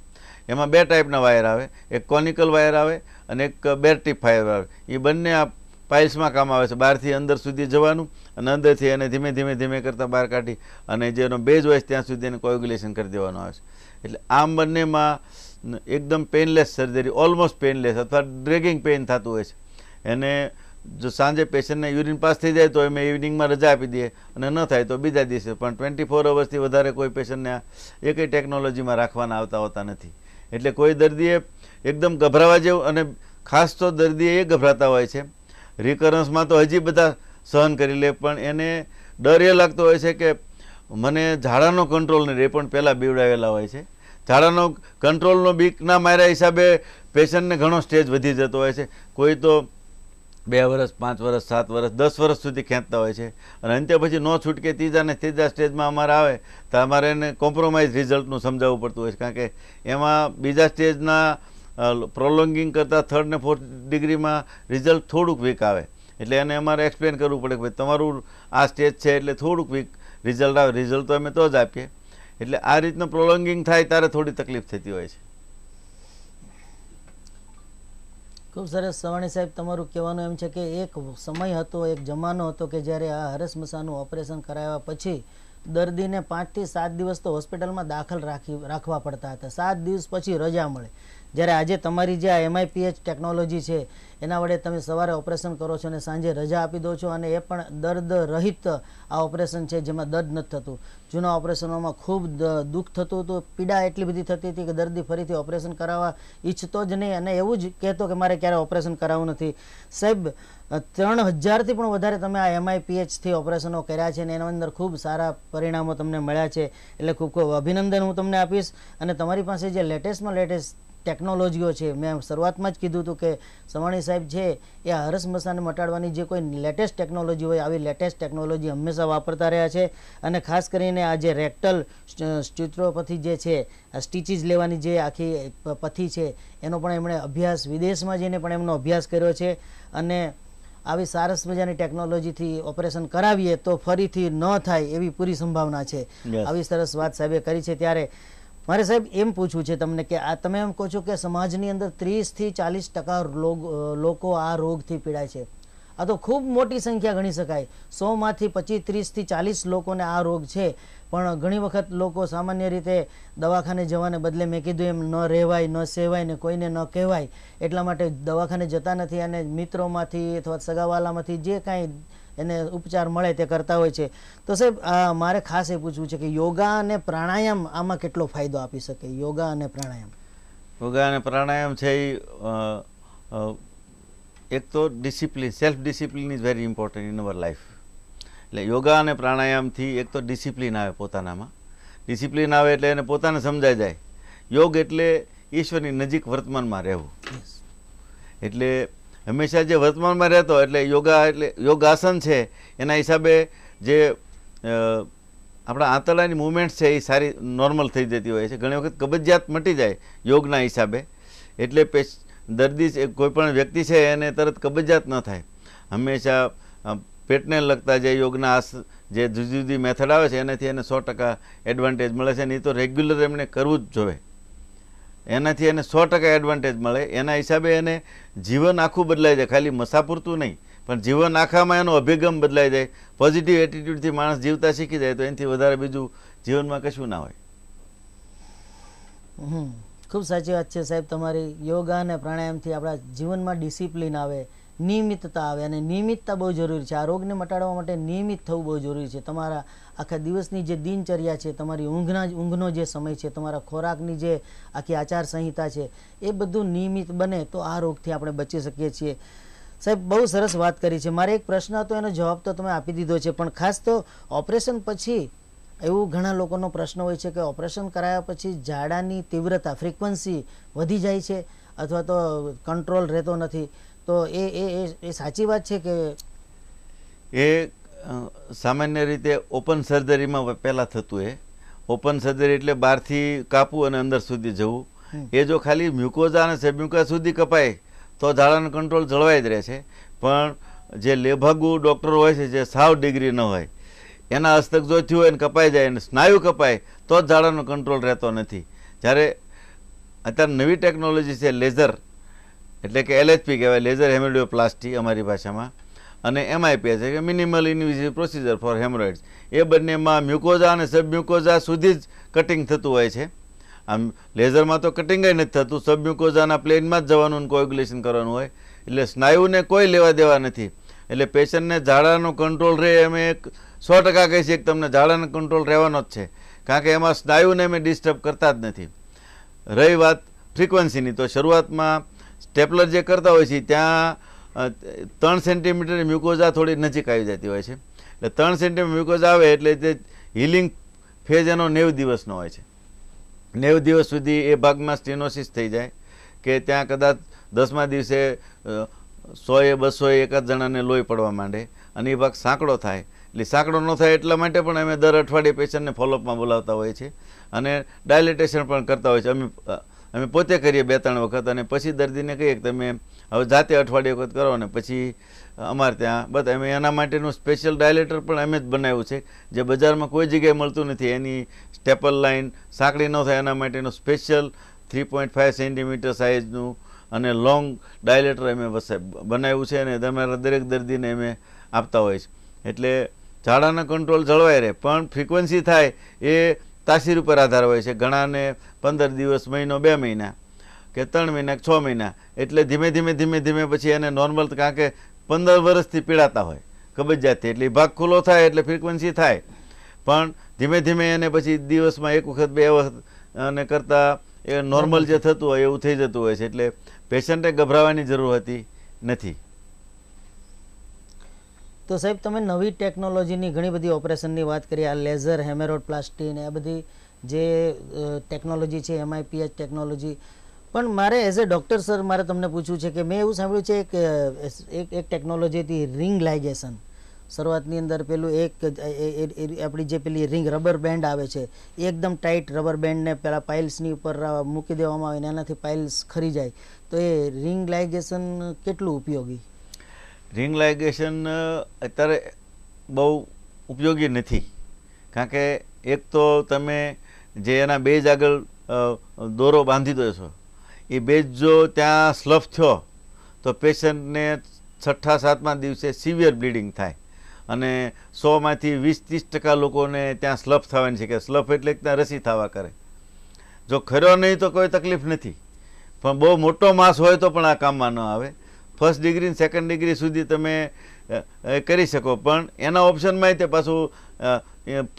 એમાં બે ટાઈપના વાયર આવે એક કોનિકલ વાયર આવે અને એક બેરટીપ ફાયર આવે એ બંને આ પાઇલ્સમાં કામ આવે છે બહારથી અંદર સુધી જવાનું અને અંદરથી એને ધીમે ધીમે ધીમે કરતાં બહાર કાઢી અને જેનો બેજ હોય ત્યાં સુધી એને કોગ્યુલેશન કરી દેવાનું આવે છે એટલે આમ બંનેમાં એકદમ પેનલેસ સર્જરી ઓલમોસ્ટ પેનલેસ અથવા ડ્રેગિંગ પેઇન થતું હોય છે એને જો સાંજે પેશન્ટને યુરિન પાસ થઈ જાય તો એમ ઇવનિંગમાં રજા આપી દઈએ અને ન થાય તો બીજા દિવસે પણ ટ્વેન્ટી ફોર અવર્સથી વધારે કોઈ પેશન્ટને એકેય ટેકનોલોજીમાં રાખવાના આવતા હોતા નથી એટલે કોઈ દર્દીએ એકદમ ગભરાવા જેવું અને ખાસ તો દર્દીએ એ ગભરાતા હોય છે રિકરન્સમાં તો હજી બધા સહન કરી લે પણ એને ડર એ લાગતો હોય છે કે મને ઝાડાનો કંટ્રોલ નહીં રહે પણ પહેલાં બીવડાવેલા હોય છે ઝાડાનો કંટ્રોલનો બીકના માર્યા હિસાબે પેશન્ટને ઘણો સ્ટેજ વધી જતો હોય છે કોઈ તો બે વર્ષ પાંચ વર્ષ સાત વર્ષ દસ વર્ષ સુધી ખેંચતા હોય છે અને અંતે પછી ન છૂટકે ત્રીજાને ત્રીજા સ્ટેજમાં અમારે આવે તો અમારે એને કોમ્પ્રોમાઇઝ રિઝલ્ટનું સમજાવવું પડતું હોય છે કારણ કે એમાં બીજા સ્ટેજના પ્રોલોંગિંગ કરતાં થર્ડ ને ફોર્થ ડિગ્રીમાં રિઝલ્ટ થોડુંક વીક આવે એટલે એને અમારે એક્સપ્લેન કરવું પડે કે ભાઈ તમારું આ સ્ટેજ છે એટલે થોડુંક વીક રિઝલ્ટ આવે રિઝલ્ટ તો અમે તો જ આપીએ એટલે આ રીતનું પ્રોલોંગિંગ થાય ત્યારે થોડી તકલીફ થતી હોય છે ખૂબ સરસ સવાણી સાહેબ તમારું કહેવાનું એમ છે કે એક સમય હતો એક જમાનો હતો કે જ્યારે આ હરસમસાનું ઓપરેશન કરાવ્યા પછી દર્દીને પાંચથી સાત દિવસ તો હોસ્પિટલમાં દાખલ રાખી રાખવા પડતા હતા સાત દિવસ પછી રજા મળે જ્યારે આજે તમારી જે આ એમઆઈપીએચ ટેકનોલોજી છે એના વડે તમે સવારે ઓપરેશન કરો છો અને સાંજે રજા આપી દો છો અને એ પણ દર્દ રહિત આ ઓપરેશન છે જેમાં દર્દ નથી થતું જૂના ઓપરેશનોમાં ખૂબ દુઃખ થતું હતું પીડા એટલી બધી થતી હતી કે દર્દી ફરીથી ઓપરેશન કરાવવા ઈચ્છતો જ નહીં અને એવું જ કહેતો કે મારે ક્યારે ઓપરેશન કરાવવું નથી સાહેબ ત્રણ હજારથી પણ વધારે તમે આ એમઆઈપીએચથી ઓપરેશનો કર્યા છે અને એના અંદર ખૂબ સારા પરિણામો તમને મળ્યા છે એટલે ખૂબ ખૂબ અભિનંદન હું તમને આપીશ અને તમારી પાસે જે લેટેસ્ટમાં લેટેસ્ટ ટેકનોલોજીઓ છે મેં શરૂઆતમાં જ કીધું હતું કે સવાણી સાહેબ છે એ હરસ મસાને મટાડવાની જે કોઈ લેટેસ્ટ ટેકનોલોજી હોય આવી લેટેસ્ટ ટેકનોલોજી હંમેશા વાપરતા રહ્યા છે અને ખાસ કરીને આ જે રેક્ટલ સ્ટ્યુટ્રોપથી જે છે સ્ટીચીસ લેવાની જે આખી પથી છે એનો પણ એમણે અભ્યાસ વિદેશમાં જઈને પણ એમનો અભ્યાસ કર્યો છે અને આવી સારસ મજાની ટેકનોલોજીથી ઓપરેશન કરાવીએ તો ફરીથી ન થાય એવી પૂરી સંભાવના છે આવી સરસ વાત સાહેબે કરી છે ત્યારે મારે સાહેબ એમ પૂછવું છે તમને કે આ તમે એમ કહો છો કે સમાજની અંદર ત્રીસથી ચાલીસ ટકા લોકો આ રોગથી પીડાય છે આ તો ખૂબ મોટી સંખ્યા ગણી શકાય સોમાંથી પચીસ ત્રીસથી ચાલીસ લોકોને આ રોગ છે પણ ઘણી વખત લોકો સામાન્ય રીતે દવાખાને જવાને બદલે મેં કીધું એમ ન રહેવાય ન સેવાય ને કોઈને ન કહેવાય એટલા માટે દવાખાને જતા નથી અને મિત્રોમાંથી અથવા સગાવાલામાંથી જે કાંઈ એને ઉપચાર મળે તે કરતા હોય છે તો સાહેબ મારે ખાસ એ પૂછવું છે કે યોગા અને પ્રાણાયામ આમાં કેટલો ફાયદો આપી શકે યોગા અને પ્રાણાયામ યોગા અને પ્રાણાયામ છે એ એક તો discipline self discipline is very important in our life એટલે યોગા અને પ્રાણાયામથી એક તો ડિસિપ્લિન આવે પોતાનામાં ડિસિપ્લિન આવે એટલે એને પોતાને સમજાઈ જાય યોગ એટલે ઈશ્વરની નજીક વર્તમાનમાં રહેવું એટલે હંમેશા જે વર્તમાનમાં રહેતો એટલે યોગા એટલે યોગાસન છે એના હિસાબે જે આપણા આંતરડાની મુવમેન્ટ છે એ સારી નોર્મલ થઈ જતી હોય છે ઘણી વખત કબજિયાત મટી જાય યોગના હિસાબે એટલે પેશ દર્દી કોઈપણ વ્યક્તિ છે એને તરત કબજિયાત ન થાય હંમેશા પેટને લગતા જે યોગના આસ જે જુદી જુદી મેથડ આવે છે એનાથી એને સો ટકા એડવાન્ટેજ મળે છે નહીં તો રેગ્યુલર એમણે કરવું જ જોઈએ એનાથી એને સો ટકા એડવાન્ટેજ મળે એના હિસાબે એને જીવન આખું બદલાઈ જાય ખાલી મસાપૂરતું નહીં પણ જીવન આખામાં એનો અભિગમ બદલાઈ જાય પોઝિટિવ એટીટ્યૂડથી માણસ જીવતા શીખી જાય તો એનાથી વધારે બીજું જીવનમાં કશું ના હોય ખૂબ સાચી વાત છે સાહેબ તમારી યોગા અને પ્રાણાયામથી આપણા જીવનમાં ડિસિપ્લિન આવે નિયમિતતા આવે અને નિયમિતતા બહુ જરૂરી છે આ રોગને મટાડવા માટે નિયમિત થવું બહુ જરૂરી છે તમારા આખા દિવસની જે દિનચર્યા છે તમારી ઊંઘના ઊંઘનો જે સમય છે તમારા ખોરાકની જે આખી આચાર સંહિતા છે એ બધું નિયમિત બને તો આ રોગથી આપણે બચી શકીએ છીએ સાહેબ બહુ સરસ વાત કરી છે મારે એક પ્રશ્ન હતો એનો જવાબ તો તમે આપી દીધો છે પણ ખાસ તો ઓપરેશન પછી એવું ઘણા લોકોનો પ્રશ્ન હોય છે કે ઓપરેશન કરાયા પછી ઝાડાની તીવ્રતા ફ્રિકવન્સી વધી જાય છે અથવા તો કંટ્રોલ રહેતો નથી તો એ એ એ સાચી વાત છે કે એ સામાન્ય રીતે ઓપન સર્જરીમાં પહેલાં થતું એ ઓપન સર્જરી એટલે બહારથી કાપવું અને અંદર સુધી જવું એ જો ખાલી મ્યુકોઝા અને સેબ્યુકા સુધી કપાય તો ઝાડાનો કંટ્રોલ જળવાઈ જ રહે છે પણ જે લેભાગુ ડૉક્ટર હોય છે જે સાવ ડિગ્રી ન હોય એના હસ્તક જો થયું હોય ને કપાઈ જાય અને સ્નાયુ કપાય તો જ ઝાડાનો કંટ્રોલ રહેતો નથી જ્યારે અત્યારે નવી ટેકનોલોજી છે લેઝર એટલે કે એલએચપી કહેવાય લેઝર હેમેડિયો હેમેડિયોપ્લાસ્ટી અમારી ભાષામાં અને છે કે minimal invasive procedure for haemorrhoids એ બંનેમાં મ્યુકોઝા અને સબમ્યુકોઝા સુધી જ કટિંગ થતું હોય છે આમ લેઝરમાં તો કટિંગ જ નથી થતું સબમ્યુકોઝાના પ્લેનમાં જ જવાનું કોગ્યુલેશન કરવાનું હોય એટલે સ્નાયુને કોઈ લેવા દેવા નથી એટલે પેશન્ટને ઝાડાનો કંટ્રોલ રહે અમે એક સો ટકા કહી છીએ કે તમને ઝાડાનો કંટ્રોલ રહેવાનો જ છે કારણ કે એમાં સ્નાયુને અમે ડિસ્ટર્બ કરતા જ નથી રહી વાત ફ્રિકવન્સીની તો શરૂઆતમાં સ્ટેપલર જે કરતા હોય છે ત્યાં ત્રણ સેન્ટીમીટર મ્યુકોઝા થોડી નજીક આવી જતી હોય છે એટલે ત્રણ સેન્ટીમીટર મ્યુકોઝા આવે એટલે તે હિલિંગ ફેઝ એનો નેવ દિવસનો હોય છે નેવ દિવસ સુધી એ ભાગમાં સ્ટીનોસિસ થઈ જાય કે ત્યાં કદાચ દસમા દિવસે સોએ બસો એકાદ જણાને લોહી પડવા માંડે અને એ ભાગ સાંકડો થાય એટલે સાંકડો ન થાય એટલા માટે પણ અમે દર અઠવાડિયે પેશન્ટને ફોલોઅપમાં બોલાવતા હોઈએ છીએ અને ડાયલેટેશન પણ કરતા હોય છે અમે અમે પોતે કરીએ બે ત્રણ વખત અને પછી દર્દીને કહીએ કે તમે હવે જાતે અઠવાડિયે વખત કરો ને પછી અમારે ત્યાં બધા અમે એના માટેનું સ્પેશિયલ ડાયલેટર પણ અમે જ બનાવ્યું છે જે બજારમાં કોઈ જગ્યાએ મળતું નથી એની સ્ટેપલ લાઇન સાંકડી ન થાય એના માટેનું special three point five centimetre સાઇઝનું અને લોંગ ડાયલેટર અમે બનાવ્યું છે અને તમારા દરેક દર્દીને અમે આપતા હોય છે એટલે ઝાડાના કંટ્રોલ જળવાઈ રહે પણ ફ્રિકવન્સી થાય એ તાસીર ઉપર આધાર હોય છે ઘણાને પંદર દિવસ મહિનો બે મહિના કે ત્રણ મહિના છ મહિના એટલે ધીમે ધીમે ધીમે ધીમે પછી એને નોર્મલ કારણ કે પંદર વર્ષથી પીડાતા હોય કબજિયાતથી એટલે ભાગ ખુલ્લો થાય એટલે ફ્રિકવન્સી થાય પણ ધીમે ધીમે એને પછી દિવસમાં એક વખત બે વખત અને કરતાં એ નોર્મલ જે થતું હોય એવું થઈ જતું હોય છે એટલે પેશન્ટને ગભરાવાની જરૂર હતી નથી તો સાહેબ તમે નવી ટેકનોલોજીની ઘણી બધી ઓપરેશનની વાત કરી આ લેઝર હેમેરોડ પ્લાસ્ટી ને આ બધી જે ટેકનોલોજી છે એમઆઈપીએચ ટેકનોલોજી પણ મારે એઝ અ ડૉક્ટર સર મારે તમને પૂછવું છે કે મેં એવું સાંભળ્યું છે કે એક એક ટેકનોલોજી હતી રિંગ શરૂઆતની અંદર પેલું એક આપણી જે પેલી રિંગ રબર બેન્ડ આવે છે એકદમ ટાઈટ રબર બેન્ડને પેલા પાઇલ્સની ઉપર મૂકી દેવામાં આવે એનાથી પાઇલ્સ ખરી જાય તો એ રિંગ લાઇગેશન કેટલું ઉપયોગી રિંગ લાઇગેશન અત્યારે બહુ ઉપયોગી નથી કારણ કે એક તો તમે જે એના બેઝ આગળ દોરો બાંધી દો છો એ બેઝ જો ત્યાં સ્લફ થયો તો પેશન્ટને છઠ્ઠા સાતમા દિવસે સિવિયર બ્લીડિંગ થાય અને સોમાંથી વીસ ત્રીસ ટકા લોકોને ત્યાં સ્લફ થવાની છે કે સ્લફ એટલે ત્યાં રસી થવા કરે જો ખરો નહીં તો કોઈ તકલીફ નથી પણ બહુ મોટો માસ હોય તો પણ આ કામમાં ન આવે ફર્સ્ટ ડિગ્રી સેકન્ડ ડિગ્રી સુધી તમે કરી શકો પણ એના ઓપ્શનમાં તે પાછું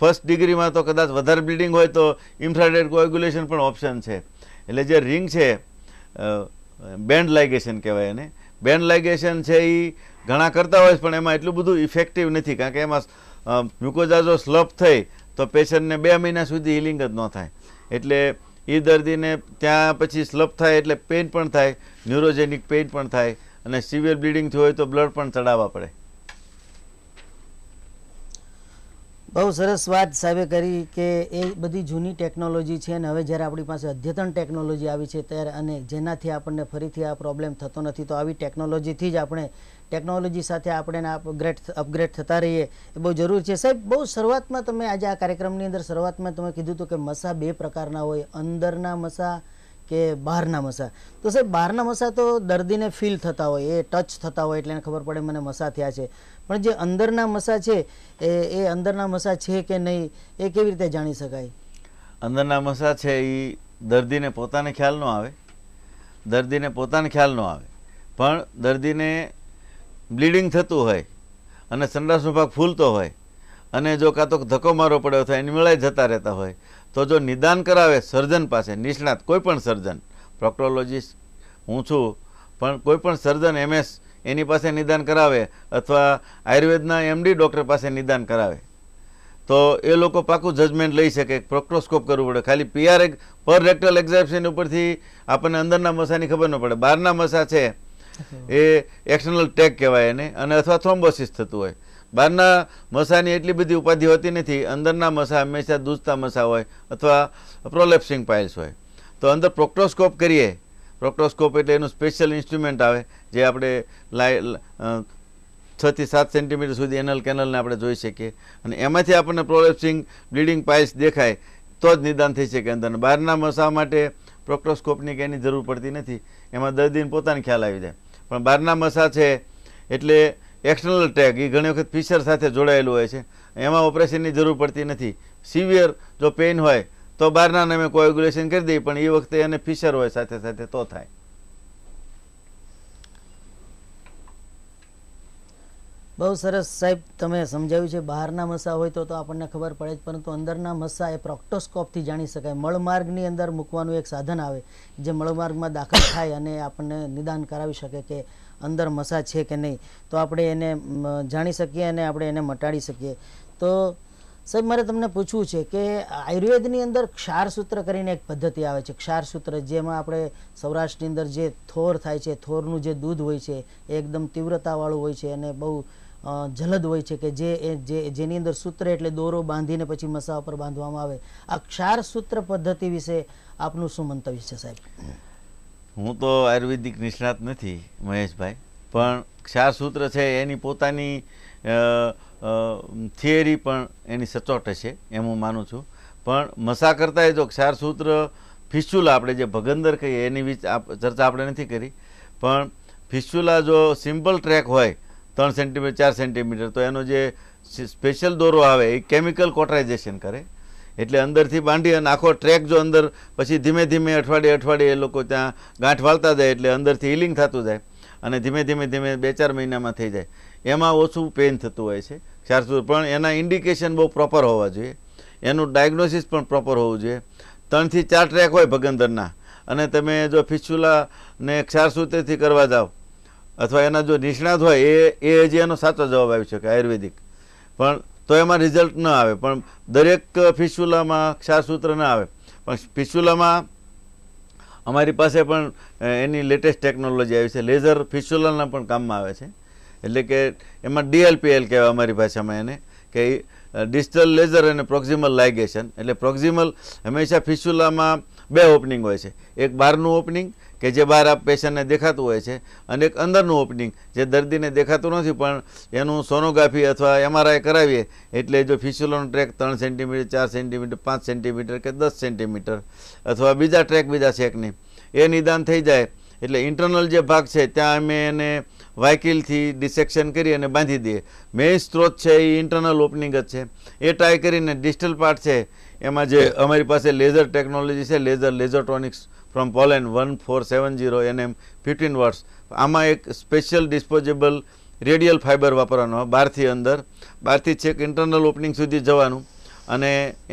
ફર્સ્ટ ડિગ્રીમાં તો કદાચ વધારે બ્લીડિંગ હોય તો ઇન્ફ્રારેડ કોએગ્યુલેશન પણ ઓપ્શન છે એટલે જે રિંગ છે બેન્ડ લાઇગેશન કહેવાય એને બેન્ડ લાઇગેશન છે એ ઘણા કરતા હોય છે પણ એમાં એટલું બધું ઇફેક્ટિવ નથી કારણ કે એમાં મ્યુકોઝા જો સ્લપ થઈ તો પેશન્ટને બે મહિના સુધી હિલિંગ જ ન થાય એટલે એ દર્દીને ત્યાં પછી સ્લપ થાય એટલે પેઇન પણ થાય ન્યુરોજેનિક પેઇન પણ થાય અને સિવિયર બ્લીડિંગ થયું હોય તો બ્લડ પણ ચડાવવા પડે બહુ સરસ વાત સાહેબે કરી કે એ બધી જૂની ટેકનોલોજી છે અને હવે જ્યારે આપણી પાસે અદ્યતન ટેકનોલોજી આવી છે ત્યારે અને જેનાથી આપણને ફરીથી આ પ્રોબ્લેમ થતો નથી તો આવી ટેકનોલોજીથી જ આપણે ટેકનોલોજી સાથે આપણે અપગ્રેડ અપગ્રેડ થતા રહીએ એ બહુ જરૂર છે સાહેબ બહુ શરૂઆતમાં તમે આજે આ કાર્યક્રમની અંદર શરૂઆતમાં તમે કીધું હતું કે મસા બે પ્રકારના હોય અંદરના મસા કે બહારના મસા તો સાહેબ બહારના મસા તો દર્દીને ફીલ થતા હોય એ ટચ થતા હોય એટલે ખબર પડે મને મસા થયા છે પણ જે અંદરના મસા છે એ એ અંદરના મસા છે કે નહીં એ કેવી રીતે જાણી શકાય અંદરના મસા છે એ દર્દીને પોતાને ખ્યાલ ન આવે દર્દીને પોતાને ખ્યાલ ન આવે પણ દર્દીને બ્લીડિંગ થતું હોય અને સંડાસનો ભાગ ફૂલતો હોય અને જો કાં તો ધક્કો મારો પડ્યો થાય એની મેળાઈ જતા રહેતા હોય તો જો નિદાન કરાવે સર્જન પાસે નિષ્ણાત કોઈપણ સર્જન પ્રોક્ટોલોજીસ્ટ હું છું પણ કોઈપણ સર્જન એમએસ એની પાસે નિદાન કરાવે અથવા આયુર્વેદના એમડી ડૉક્ટર પાસે નિદાન કરાવે તો એ લોકો પાકું જજમેન્ટ લઈ શકે પ્રોક્ટોસ્કોપ કરવું પડે ખાલી પીઆર પર રેક્ટલ એક્ઝાપ્શન ઉપરથી આપણને અંદરના મસાની ખબર ન પડે બહારના મસા છે એ એક્સટર્નલ ટેગ કહેવાય એને અને અથવા થ્રોમ્બોસિસ થતું હોય બહારના મસાની એટલી બધી ઉપાધિ હોતી નથી અંદરના મસા હંમેશા દૂધતા મસા હોય અથવા પ્રોલેપ્સિંગ પાઇલ્સ હોય તો અંદર પ્રોક્ટોસ્કોપ કરીએ પ્રોક્ટોસ્કોપ એટલે એનું સ્પેશિયલ ઇન્સ્ટ્રુમેન્ટ આવે જે આપણે લાઈ છથી સાત સેન્ટીમીટર સુધી એનલ કેનલને આપણે જોઈ શકીએ અને એમાંથી આપણને પ્રોલેપ્સિંગ બ્લીડિંગ પાઇલ્સ દેખાય તો જ નિદાન થઈ શકે અંદર બહારના મસા માટે પ્રોક્ટોસ્કોપની કંઈની જરૂર પડતી નથી એમાં દર્દીને પોતાને ખ્યાલ આવી જાય પણ બહારના મસા છે એટલે એક્સટર્નલ ટેગ એ ઘણી વખત ફિશર સાથે જોડાયેલું હોય છે એમાં ઓપરેશનની જરૂર પડતી નથી સિવિયર જો પેઇન હોય તો બહારના નામે કોએગ્યુલેશન કરી દઈએ પણ એ વખતે એને ફિશર હોય સાથે સાથે તો થાય બહુ સરસ સાહેબ તમે સમજાવ્યું છે બહારના મસા હોય તો તો આપણને ખબર પડે જ પરંતુ અંદરના મસા એ પ્રોક્ટોસ્કોપથી જાણી શકાય મળમાર્ગની અંદર મૂકવાનું એક સાધન આવે જે મળમાર્ગમાં દાખલ થાય અને આપણને નિદાન કરાવી શકે કે અંદર મસા છે કે નહીં તો આપણે એને જાણી શકીએ અને આપણે એને મટાડી શકીએ તો સાહેબ મારે તમને પૂછવું છે કે આયુર્વેદની અંદર ક્ષારસૂત્ર કરીને એક પદ્ધતિ આવે છે ક્ષારસૂત્ર જેમાં આપણે સૌરાષ્ટ્રની અંદર જે થોર થાય છે થોરનું જે દૂધ હોય છે એ એકદમ તીવ્રતાવાળું હોય છે અને બહુ જલદ હોય છે કે જે જે જેની અંદર સૂત્ર એટલે દોરો બાંધીને પછી મસા ઉપર બાંધવામાં આવે આ ક્ષારસૂત્ર પદ્ધતિ વિશે આપનું શું મંતવ્ય છે સાહેબ હું તો આયુર્વેદિક નિષ્ણાત નથી મહેશભાઈ પણ ક્ષાર સૂત્ર છે એની પોતાની થિયરી પણ એની સચોટ હશે એમ હું માનું છું પણ મસા કરતાંય જો ક્ષાર સૂત્ર ફિસ્ચુલા આપણે જે ભગંદર કહીએ એની ચર્ચા આપણે નથી કરી પણ ફિસ્ચુલા જો સિમ્પલ ટ્રેક હોય ત્રણ સેન્ટીમીટર ચાર સેન્ટીમીટર તો એનો જે સ્પેશિયલ દોરો આવે એ કેમિકલ કોટરાઇઝેશન કરે એટલે અંદરથી બાંધી અને આખો ટ્રેક જો અંદર પછી ધીમે ધીમે અઠવાડિયે અઠવાડિયે એ લોકો ત્યાં ગાંઠ વાળતા જાય એટલે અંદરથી હિલિંગ થતું જાય અને ધીમે ધીમે ધીમે બે ચાર મહિનામાં થઈ જાય એમાં ઓછું પેઇન થતું હોય છે ક્ષારસૂર પણ એના ઇન્ડિકેશન બહુ પ્રોપર હોવા જોઈએ એનું ડાયગ્નોસિસ પણ પ્રોપર હોવું જોઈએ ત્રણથી ચાર ટ્રેક હોય ભગંદરના અને તમે જો ફિસ્ચુલા ને ક્ષારસૂત્રથી કરવા જાઓ અથવા એના જો નિષ્ણાત હોય એ એ હજી એનો સાચો જવાબ આવી શકે આયુર્વેદિક પણ તો એમાં રિઝલ્ટ ન આવે પણ દરેક ફિસ્યુલામાં ક્ષારસૂત્ર ન આવે પણ ફિસ્યુલામાં અમારી પાસે પણ એની લેટેસ્ટ ટેકનોલોજી આવી છે લેઝર ફિસ્યુલાના પણ કામમાં આવે છે એટલે કે એમાં ડીએલપીએલ કહેવાય અમારી ભાષામાં એને કે ડિસ્ટલ લેઝર અને પ્રોક્ઝિમલ લાઇગેશન એટલે પ્રોક્ઝિમલ હંમેશા ફિસ્યુલામાં બે ઓપનિંગ હોય છે એક બહારનું ઓપનિંગ કે જે બહાર આ પેશન્ટને દેખાતું હોય છે અને એક અંદરનું ઓપનિંગ જે દર્દીને દેખાતું નથી પણ એનું સોનોગ્રાફી અથવા એમઆરઆઈ કરાવીએ એટલે જો ફિસ્યુલોનો ટ્રેક ત્રણ સેન્ટીમીટર ચાર સેન્ટીમીટર પાંચ સેન્ટીમીટર કે દસ સેન્ટીમીટર અથવા બીજા ટ્રેક બીજા શેકની એ નિદાન થઈ જાય એટલે ઇન્ટરનલ જે ભાગ છે ત્યાં અમે એને વાઇકિલથી ડિસેક્શન કરી અને બાંધી દઈએ મેઇન સ્ત્રોત છે એ ઇન્ટરનલ ઓપનિંગ જ છે એ ટ્રાય કરીને ડિજિટલ પાર્ટ છે એમાં જે અમારી પાસે લેઝર ટેકનોલોજી છે laser Lasertronics from Poland one four seven zero NM fifteen watts આમાં એક સ્પેશિયલ ડિસ્પોઝેબલ રેડિયલ ફાઇબર વાપરવાનો બહારથી અંદર બહારથી છેક ઇન્ટરનલ ઓપનિંગ સુધી જવાનું અને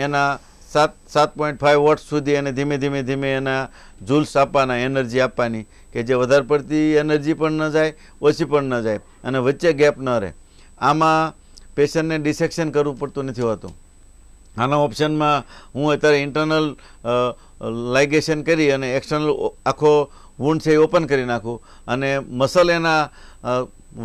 એના સાત સાત પોઈન્ટ ફાઇવ વોટ સુધી એને ધીમે ધીમે ધીમે એના જુલ્સ આપવાના એનર્જી આપવાની કે જે વધારે પડતી એનર્જી પણ ન જાય ઓછી પણ ન જાય અને વચ્ચે ગેપ ન રહે આમાં પેશન્ટને ડિસેક્શન કરવું પડતું નથી હોતું આના ઓપ્શનમાં હું અત્યારે ઇન્ટરનલ લાઇગેશન કરી અને એક્સટર્નલ આખો વુંડ છે એ ઓપન કરી નાખું અને મસલ એના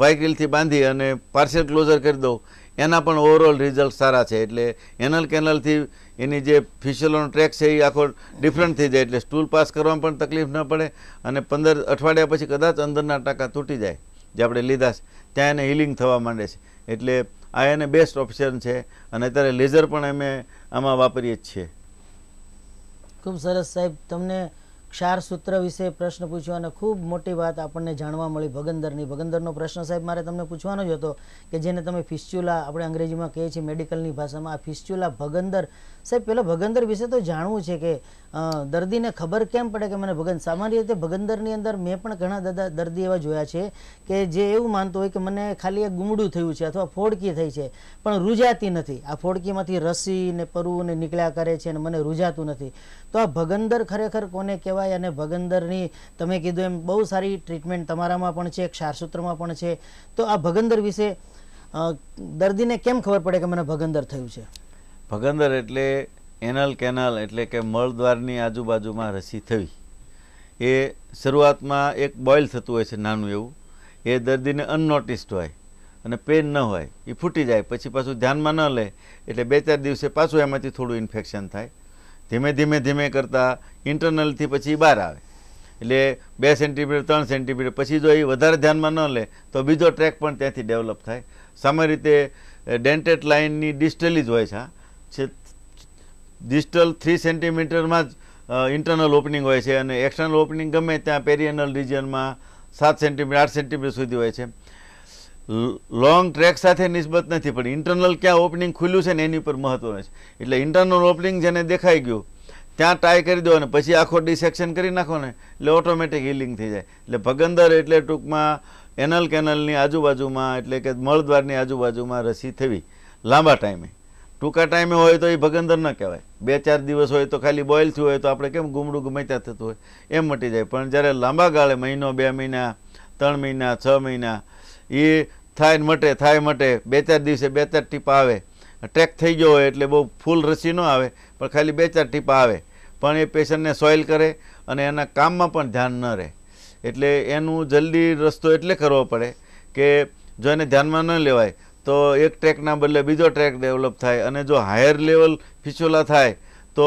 વાઇકિલથી બાંધી અને પાર્શિયલ ક્લોઝર કરી દઉં એના પણ ઓવરઓલ રિઝલ્ટ સારા છે એટલે એનલ કેનલથી એની જે ફિશિયલોનો ટ્રેક છે એ આખો ડિફરન્ટ થઈ જાય એટલે સ્ટૂલ પાસ કરવામાં પણ તકલીફ ન પડે અને પંદર અઠવાડિયા પછી કદાચ અંદરના ટાંકા તૂટી જાય જે આપણે લીધા છે ત્યાં એને હિલિંગ થવા માંડે છે એટલે આ એને બેસ્ટ ઓપ્શન છે અને અત્યારે લેઝર પણ અમે આમાં વાપરીએ જ છીએ ખૂબ સરસ સાહેબ તમને ક્ષાર સૂત્ર વિશે પ્રશ્ન પૂછ્યો અને ખૂબ મોટી વાત આપણને જાણવા મળી ભગંદરની ભગંદરનો પ્રશ્ન સાહેબ મારે તમને પૂછવાનો જ હતો કે જેને તમે ફિસ્ચ્યુલા આપણે અંગ્રેજીમાં કહીએ છીએ મેડિકલની ભાષામાં આ ફિસ્ચ્યુલા ભગંદર સાહેબ પહેલાં ભગંદર વિશે તો જાણવું છે કે દર્દીને ખબર કેમ પડે કે મને ભગન સામાન્ય રીતે ભગંદરની અંદર મેં પણ ઘણા દાદા દર્દી એવા જોયા છે કે જે એવું માનતો હોય કે મને ખાલી એક ગુમડું થયું છે અથવા ફોડકી થઈ છે પણ રૂજાતી નથી આ ફોડકીમાંથી રસી ને પરવું ને નીકળ્યા કરે છે અને મને રૂજાતું નથી તો આ ભગંદર ખરેખર કોને કહેવાય અને ભગંદરની તમે કીધું એમ બહુ સારી ટ્રીટમેન્ટ તમારામાં પણ છે ક્ષારસૂત્રમાં પણ છે તો આ ભગંદર વિશે દર્દીને કેમ ખબર પડે કે મને ભગંદર થયું છે ભગંદર એટલે એનલ કેનાલ એટલે કે મળદ્વારની આજુબાજુમાં રસી થવી એ શરૂઆતમાં એક બોઇલ થતું હોય છે નાનું એવું એ દર્દીને અનનોટિસ્ડ હોય અને પેન ન હોય એ ફૂટી જાય પછી પાછું ધ્યાનમાં ન લે એટલે બે ચાર દિવસે પાછું એમાંથી થોડું ઇન્ફેક્શન થાય ધીમે ધીમે ધીમે કરતાં ઇન્ટરનલથી પછી બહાર આવે એટલે બે સેન્ટીમીટર ત્રણ સેન્ટીમીટર પછી જો એ વધારે ધ્યાનમાં ન લે તો બીજો ટ્રેક પણ ત્યાંથી ડેવલપ થાય સામાન્ય રીતે ડેન્ટેટ લાઇનની ડિસ્ટલી હોય છે ડિસ્ટલ થ્રી સેન્ટીમીટરમાં જ ઇન્ટરનલ ઓપનિંગ હોય છે અને એક્સટર્નલ ઓપનિંગ ગમે ત્યાં પેરિયનલ રિજિયનમાં સાત સેન્ટીમીટર આઠ સેન્ટીમીટર સુધી હોય છે લોંગ ટ્રેક સાથે નિસ્બત નથી પણ ઇન્ટરનલ ક્યાં ઓપનિંગ ખુલ્યું છે ને એની ઉપર મહત્વનું છે એટલે ઇન્ટરનલ ઓપનિંગ જેને દેખાઈ ગયું ત્યાં ટ્રાય કરી દો અને પછી આખો ડિસેક્શન કરી નાખો ને એટલે ઓટોમેટિક હિલિંગ થઈ જાય એટલે ભગંદર એટલે ટૂંકમાં એનલ કેનલની આજુબાજુમાં એટલે કે મળદ્વારની આજુબાજુમાં રસી થવી લાંબા ટાઈમે ટૂંકા ટાઈમે હોય તો એ ભગંદર ન કહેવાય બે ચાર દિવસ હોય તો ખાલી બોઇલ થયું હોય તો આપણે કેમ ગુમડું ગમેત્યા થતું હોય એમ મટી જાય પણ જ્યારે લાંબા ગાળે મહિનો બે મહિના ત્રણ મહિના છ મહિના એ થાય મટે થાય મટે બે ચાર દિવસે બે ચાર ટીપા આવે ટ્રેક થઈ ગયો હોય એટલે બહુ ફૂલ રસી ન આવે પણ ખાલી બે ચાર ટીપા આવે પણ એ પેશન્ટને સોઇલ કરે અને એના કામમાં પણ ધ્યાન ન રહે એટલે એનું જલ્દી રસ્તો એટલે કરવો પડે કે જો એને ધ્યાનમાં ન લેવાય તો એક ટ્રેકના બદલે બીજો ટ્રેક ડેવલપ થાય અને જો હાયર લેવલ ફિસ્યુલા થાય તો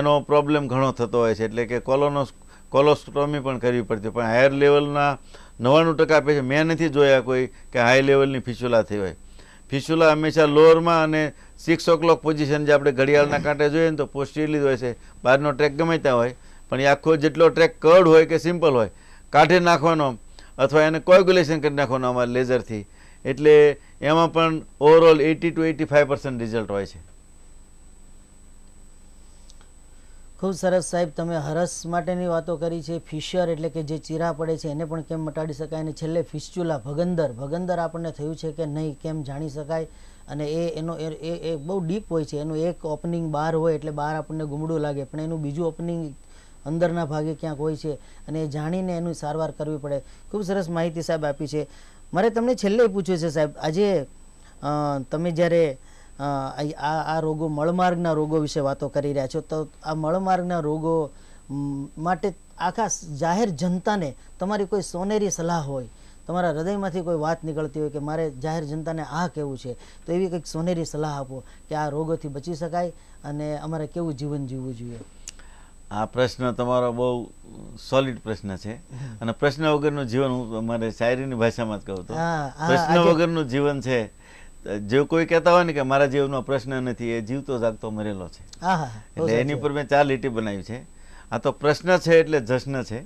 એનો પ્રોબ્લેમ ઘણો થતો હોય છે એટલે કે કોલોનો કોલોસ્ટ્રોમી પણ કરવી પડતી પણ હાયર લેવલના નવ્વાણું ટકા પેશન્ટ મેં નથી જોયા કોઈ કે હાઈ લેવલની ફિસ્યુલા થઈ હોય ફિસ્યુલા હંમેશા લોઅરમાં અને સિક્સ ઓ ક્લોક પોઝિશન જે આપણે ઘડિયાળના કાંટે જોઈએ ને તો પોસ્ટિયરલી જ હોય છે બહારનો ટ્રેક ગમે ત્યાં હોય પણ એ આખો જેટલો ટ્રેક કર્ડ હોય કે સિમ્પલ હોય કાઢી નાખવાનો અથવા એને કોગ્યુલેશન કરી નાખવાનો અમારે લેઝરથી એટલે એમાં પણ overall eighty two eighty five percent result હોય છે ખૂબ સરસ સાહેબ તમે હરસ માટેની વાતો કરી છે ફિશર એટલે કે જે ચીરા પડે છે એને પણ કેમ મટાડી શકાય અને છેલ્લે ફિસ્ચ્યુલા ભગંદર ભગંદર આપણને થયું છે કે નહીં કેમ જાણી શકાય અને એ એનો એ એ બહુ ડીપ હોય છે એનું એક ઓપનિંગ બહાર હોય એટલે બહાર આપણને ગુમડું લાગે પણ એનું બીજું ઓપનિંગ અંદરના ભાગે ક્યાંક હોય છે અને એ જાણીને એનું સારવાર કરવી પડે ખૂબ સરસ માહિતી સાહેબ આપી છે મારે તમને છેલ્લે પૂછ્યું છે સાહેબ આજે તમે જ્યારે આ આ રોગો મળમાર્ગના રોગો વિશે વાતો કરી રહ્યા છો તો આ મળમાર્ગના રોગો માટે આખા જાહેર જનતાને તમારી કોઈ સોનેરી સલાહ હોય તમારા હૃદયમાંથી કોઈ વાત નીકળતી હોય કે મારે જાહેર જનતાને આ કેવું છે તો એવી કંઈક સોનેરી સલાહ આપો કે આ રોગોથી બચી શકાય અને અમારે કેવું જીવન જીવવું જોઈએ આ પ્રશ્ન તમારો બહુ સોલિડ પ્રશ્ન છે અને પ્રશ્ન વગરનું જીવન હું મારે શાયરીની ભાષામાં જ કહું તો પ્રશ્ન વગરનું જીવન છે જે કોઈ કહેતા હોય ને કે મારા જીવનમાં પ્રશ્ન નથી એ જીવતો જાગતો મરેલો છે એટલે એની ઉપર મેં ચાર લીટી બનાવી છે આ તો પ્રશ્ન છે એટલે જશ્ન છે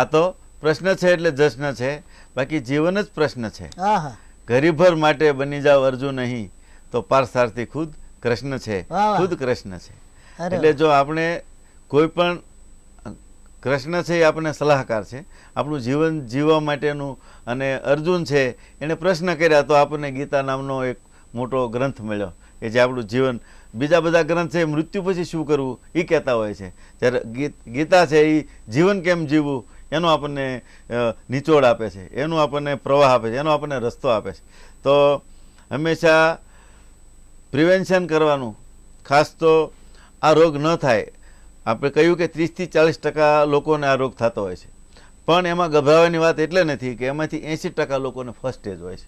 આ તો પ્રશ્ન છે એટલે જશ્ન છે બાકી જીવન જ પ્રશ્ન છે ગરીભર માટે બની જાવ અર્જુન નહીં તો પારસાર્થી ખુદ કૃષ્ણ છે ખુદ કૃષ્ણ છે એટલે જો આપણે કોઈપણ કૃષ્ણ છે એ આપણને સલાહકાર છે આપણું જીવન જીવવા માટેનું અને અર્જુન છે એણે પ્રશ્ન કર્યા તો આપણને ગીતા નામનો એક મોટો ગ્રંથ મળ્યો કે જે આપણું જીવન બીજા બધા ગ્રંથ છે મૃત્યુ પછી શું કરવું એ કહેતા હોય છે જ્યારે ગીતા છે એ જીવન કેમ જીવવું એનો આપણને નિચોડ આપે છે એનું આપણને પ્રવાહ આપે છે એનો આપણને રસ્તો આપે છે તો હંમેશા પ્રિવેન્શન કરવાનું ખાસ તો આ રોગ ન થાય આપણે કહ્યું કે ત્રીસથી ચાલીસ ટકા લોકોને આ રોગ થતો હોય છે પણ એમાં ગભરાવાની વાત એટલે નથી કે એમાંથી એંસી ટકા લોકોને ફર્સ્ટ સ્ટેજ હોય છે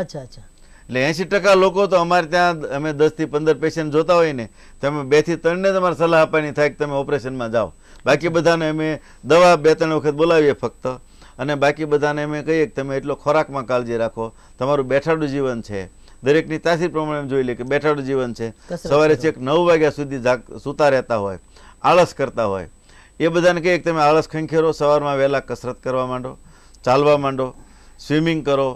અચ્છા અચ્છા એટલે એંસી ટકા લોકો તો અમારે ત્યાં અમે દસથી પંદર પેશન્ટ જોતા હોય ને તમે બેથી ત્રણને તમારે સલાહ આપવાની થાય કે તમે ઓપરેશનમાં જાઓ બાકી બધાને અમે દવા બે ત્રણ વખત બોલાવીએ ફક્ત અને બાકી બધાને અમે કહીએ કે તમે એટલો ખોરાકમાં કાળજી રાખો તમારું બેઠાડું જીવન છે દરેકની તાસીર પ્રમાણે જોઈ લે કે બેઠાડું જીવન છે સવારે છેક નવ વાગ્યા સુધી સૂતા રહેતા હોય આળસ કરતા હોય એ બધાને કહે તમે આળસ ખંખેરો સવારમાં વહેલા કસરત કરવા માંડો ચાલવા માંડો સ્વિમિંગ કરો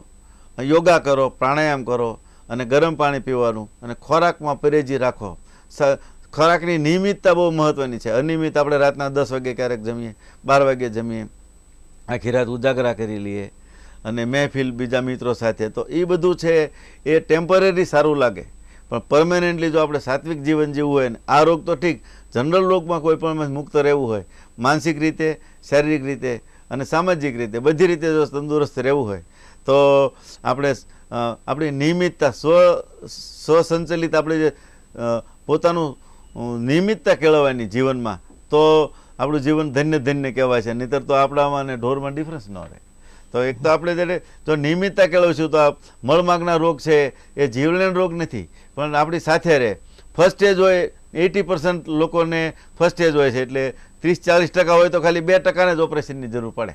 યોગા કરો પ્રાણાયામ કરો અને ગરમ પાણી પીવાનું અને ખોરાકમાં પરેજી રાખો ખોરાકની નિયમિતતા બહુ મહત્ત્વની છે અનિયમિત આપણે રાતના દસ વાગે ક્યારેક જમીએ બાર વાગે જમીએ આખી રાત ઉજાગરા કરી લઈએ અને મહેફિલ બીજા મિત્રો સાથે તો એ બધું છે એ ટેમ્પરરી સારું લાગે પણ પરમેનન્ટલી જો આપણે સાત્વિક જીવન જીવવું હોય ને આ રોગ તો ઠીક જનરલ લોકમાં કોઈ પણ મુક્ત રહેવું હોય માનસિક રીતે શારીરિક રીતે અને સામાજિક રીતે બધી રીતે જો તંદુરસ્ત રહેવું હોય તો આપણે આપણી નિયમિતતા સ્વ સ્વસંચલિત આપણે જે પોતાનું નિયમિતતા કેળવવાની જીવનમાં તો આપણું જીવન ધન્ય ધન્ય કહેવાય છે નહીતર તો આપણામાં અને ઢોરમાં ડિફરન્સ ન રહે તો એક તો આપણે જ્યારે જો નિયમિતતા કેળવશું તો આ મળમાગના રોગ છે એ જીવલેણ રોગ નથી પણ આપણી સાથે રહે ફર્સ્ટ એજ હોય એટી પર્સન્ટ લોકોને ફર્સ્ટ એજ હોય છે એટલે ત્રીસ ચાલીસ ટકા હોય તો ખાલી બે ટકાને જ ઓપરેશનની જરૂર પડે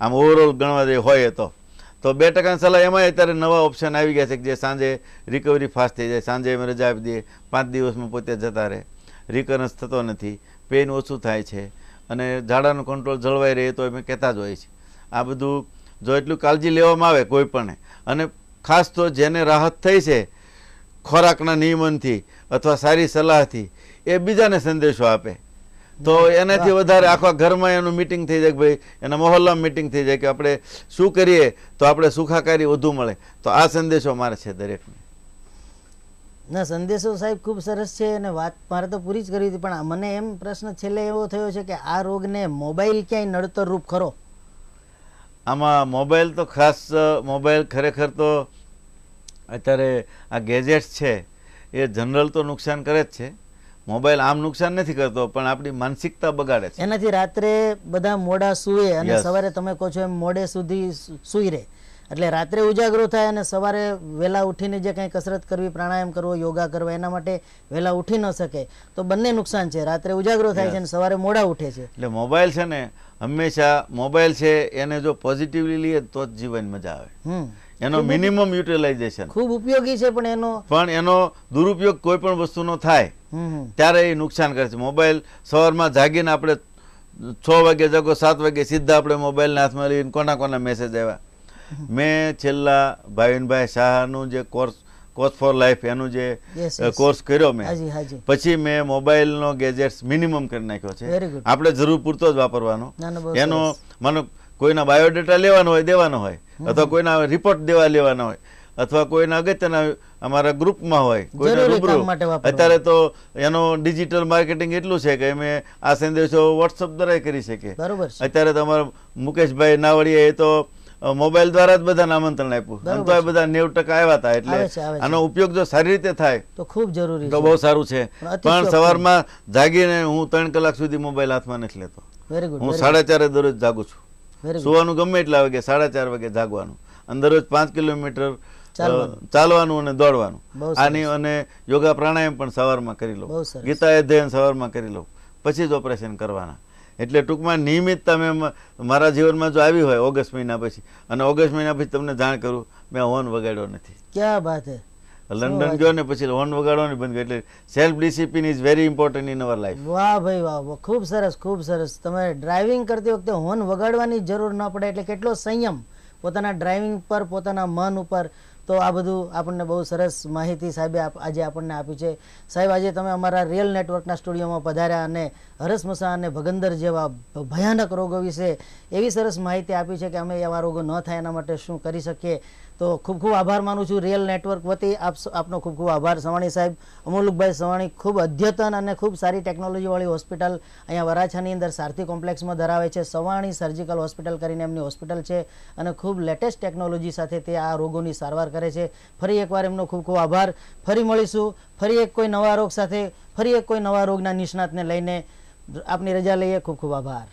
આમ ઓવરઓલ ગણવા જઈએ હોય તો તો બે ટકાની સલાહ એમાં અત્યારે નવા ઓપ્શન આવી ગયા છે કે જે સાંજે રિકવરી ફાસ્ટ થઈ જાય સાંજે અમે રજા આપી દઈએ પાંચ દિવસમાં પોતે જતા રહે રિકરન્સ થતો નથી પેઇન ઓછું થાય છે અને ઝાડાનો કંટ્રોલ જળવાઈ રહે તો અમે કહેતા જ હોય છે આ બધું જો એટલું કાળજી લેવામાં આવે કોઈ અને ખાસ તો જેને રાહત થઈ છે ખોરાકના નિયમનથી અથવા સારી સલાહથી એ બીજાને સંદેશો આપે તો એનાથી વધારે આખા ઘરમાં એનું મિટિંગ થઈ જાય કે ભાઈ એના મહોલ્લામાં મિટિંગ થઈ જાય કે આપણે શું કરીએ તો આપણે સુખાકારી વધુ મળે તો આ સંદેશો મારે છે દરેકને ના સંદેશો સાહેબ ખૂબ સરસ છે અને વાત મારે તો પૂરી જ કરી હતી પણ મને એમ પ્રશ્ન છેલ્લે એવો થયો છે કે આ રોગને મોબાઈલ ક્યાંય નડતર રૂપ ખરો આમાં મોબાઈલ તો ખાસ મોબાઈલ ખરેખર તો અત્યારે આ ગેજેટ્સ છે એ જનરલ તો નુકસાન કરે જ છે મોબાઈલ આમ નુકસાન નથી કરતો પણ આપણી માનસિકતા બગાડે છે એનાથી રાત્રે બધા મોડા સૂએ અને સવારે તમે કહો છો એમ મોડે સુધી સુઈ રહે એટલે રાત્રે ઉજાગરો થાય અને સવારે વહેલા ઉઠીને જે કંઈ કસરત કરવી પ્રાણાયામ કરવો યોગા કરવો એના માટે વહેલા ઉઠી ન શકે તો બંને નુકસાન છે રાત્રે ઉજાગરો થાય છે અને સવારે મોડા ઉઠે છે એટલે મોબાઈલ છે ને હંમેશા મોબાઈલ છે એને જો પોઝિટિવલી લઈએ તો જ જીવન મજા આવે હમ એનો મિનિમમ યુટિલાઇઝેશન ખૂબ ઉપયોગી છે પણ એનો પણ એનો દુરુપયોગ કોઈ પણ વસ્તુનો થાય ત્યારે એ નુકસાન કરે છે મોબાઈલ સવારમાં જાગીને આપણે છ વાગે જાગો સાત વાગે સીધા આપણે મોબાઈલને હાથમાં લઈને કોના કોના મેસેજ આવ્યા મેં છેલ્લા ભાવિનભાઈ શાહનું જે કોર્સ કોર્સ ફોર લાઈફ એનું જે કોર્સ કર્યો મેં પછી મેં મોબાઈલનો ગેજેટ્સ મિનિમમ કરી નાખ્યો છે આપણે જરૂર પૂરતો જ વાપરવાનો એનો મને કોઈના બાયોડેટા લેવાનો હોય દેવાનો હોય અથવા કોઈના રિપોર્ટ દેવા લેવાના હોય અથવા કોઈના અગત્યના અમારા ગ્રુપમાં હોય કોઈને અત્યારે તો એનો ડિજિટલ માર્કેટિંગ એટલું છે કે અમે આ સંદેશો વોટ્સઅપ દ્વારા કરી શકીએ અત્યારે તો અમારા મુકેશભાઈ એ તો મોબાઈલ દ્વારા જ બધા આમંત્રણ આપ્યું આમ તો બધા નેવ ટકા આવ્યા હતા એટલે આનો ઉપયોગ જો સારી રીતે થાય તો ખૂબ જરૂરી તો બહુ સારું છે પણ સવારમાં જાગીને હું ત્રણ કલાક સુધી મોબાઈલ હાથમાં નથી લેતો હું સાડા ચારે દરરોજ જાગું છું સુવાનું ગમે એટલા વાગે સાડા ચાર વાગે જાગવાનું અને દરરોજ પાંચ કિલોમીટર ચાલવાનું અને દોડવાનું આની અને યોગા પ્રાણાયામ પણ સવારમાં કરી લો ગીતા અધ્યયન સવારમાં કરી લો પછી જ ઓપરેશન કરવાના એટલે ટૂંકમાં નિયમિત તમે મારા જીવનમાં જો આવી હોય ઓગસ્ટ મહિના પછી અને ઓગસ્ટ મહિના પછી તમને જાણ કરું મેં હોન વગાડ્યો નથી ક્યાં વાત છે લંડન ગયો ને પછી હોર્ન વગાડવાનું બંધ એટલે self discipline is very important in our life વાહ ભાઈ વાહ ખૂબ સરસ ખૂબ સરસ તમે ડ્રાઇવિંગ કરતી વખતે હોર્ન વગાડવાની જરૂર ન પડે એટલે કેટલો સંયમ પોતાના ડ્રાઇવિંગ પર પોતાના મન ઉપર તો આ બધું આપણને બહુ સરસ માહિતી સાહેબે આજે આપણને આપી છે સાહેબ આજે તમે અમારા રિયલ નેટવર્કના સ્ટુડિયોમાં પધાર્યા અને હરસમસા અને ભગંદર જેવા ભયાનક રોગો વિશે એવી સરસ માહિતી આપી છે કે અમે એવા રોગો ન થાય એના માટે શું કરી શકીએ તો ખૂબ ખૂબ આભાર માનું છું રિયલ નેટવર્ક વતી આપ આપનો ખૂબ ખૂબ આભાર સવાણી સાહેબ અમુલુકભાઈ સવાણી ખૂબ અદ્યતન અને ખૂબ સારી ટેકનોલોજીવાળી હોસ્પિટલ અહીંયા વરાછાની અંદર સારથી કોમ્પ્લેક્સમાં ધરાવે છે સવાણી સર્જિકલ હોસ્પિટલ કરીને એમની હોસ્પિટલ છે અને ખૂબ લેટેસ્ટ ટેકનોલોજી સાથે તે આ રોગોની સારવાર કરે છે ફરી એકવાર એમનો ખૂબ ખૂબ આભાર ફરી મળીશું ફરી એક કોઈ નવા રોગ સાથે ફરી એક કોઈ નવા રોગના નિષ્ણાતને લઈને આપની રજા લઈએ ખૂબ ખૂબ આભાર